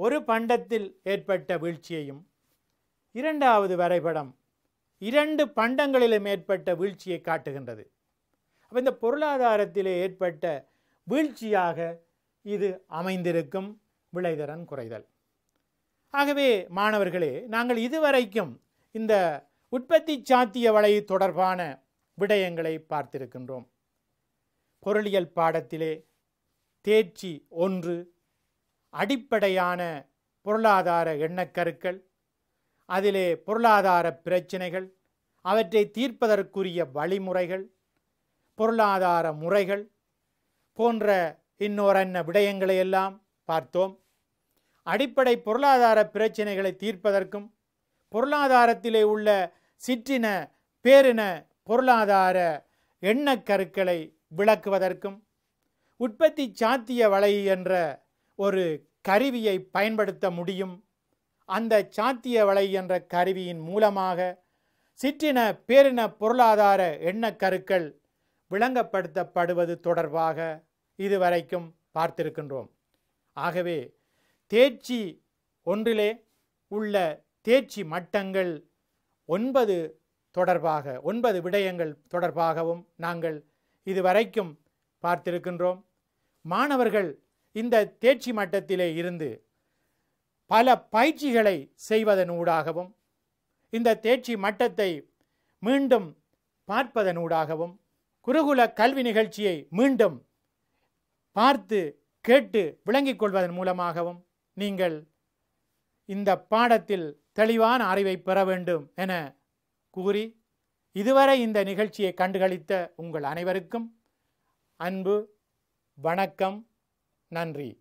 ஒரு பண்டத்தில் ஏற்பட்ட வீழ்ச்சியையும் இரண்டாவது வரைபடம் இரண்டு பண்டங்களிலும் ஏற்பட்ட வீழ்ச்சியை காட்டுகின்றது அப்போ இந்த பொருளாதாரத்திலே ஏற்பட்ட வீழ்ச்சியாக இது அமைந்திருக்கும் விளைதிறன் குறைதல் ஆகவே மாணவர்களே நாங்கள் இதுவரைக்கும் இந்த உற்பத்தி சாத்திய வலை தொடர்பான விடயங்களை பார்த்திருக்கின்றோம் பொருளியல் பாடத்திலே தேர்ச்சி ஒன்று அடிப்படையான பொருளாதார எண்ணக்கருக்கள் அதிலே பொருளாதார பிரச்சினைகள் அவற்றை தீர்ப்பதற்குரிய வழிமுறைகள் பொருளாதார முறைகள் போன்ற இன்னோரன்ன விடயங்களை எல்லாம் பார்த்தோம் அடிப்படை பொருளாதார பிரச்சினைகளை தீர்ப்பதற்கும் பொருளாதாரத்திலே உள்ள சிற்றின பேரின பொருளாதார எண்ணக்கருக்களை விளக்குவதற்கும் உற்பத்தி சாத்திய வலை என்ற ஒரு கருவியை பயன்படுத்த முடியும் அந்த சாத்திய வலை என்ற கருவியின் மூலமாக சிற்றின பேரின பொருளாதார எண்ணக்கருக்கள் விளங்கப்படுத்தப்படுவது தொடர்பாக இதுவரைக்கும் பார்த்திருக்கின்றோம் ஆகவே தேர்ச்சி ஒன்றிலே உள்ள தேர்ச்சி மட்டங்கள் ஒன்பது தொடர்பாக ஒன்பது விடயங்கள் தொடர்பாகவும் நாங்கள் இதுவரைக்கும் பார்த்திருக்கின்றோம் மாணவர்கள் இந்த தேர்ச்சி மட்டத்திலே இருந்து பல பயிற்சிகளை செய்வதனூடாகவும் இந்த தேர்ச்சி மட்டத்தை மீண்டும் பார்ப்பதனூடாகவும் குருகுல கல்வி நிகழ்ச்சியை மீண்டும் பார்த்து கேட்டு விளங்கிக் கொள்வதன் மூலமாகவும் நீங்கள் இந்த பாடத்தில் தெளிவான அறிவை பெற வேண்டும் என கூறி இதுவரை இந்த நிகழ்ச்சியை கண்டுகளித்த உங்கள் அனைவருக்கும் அன்பு வணக்கம் நன்றி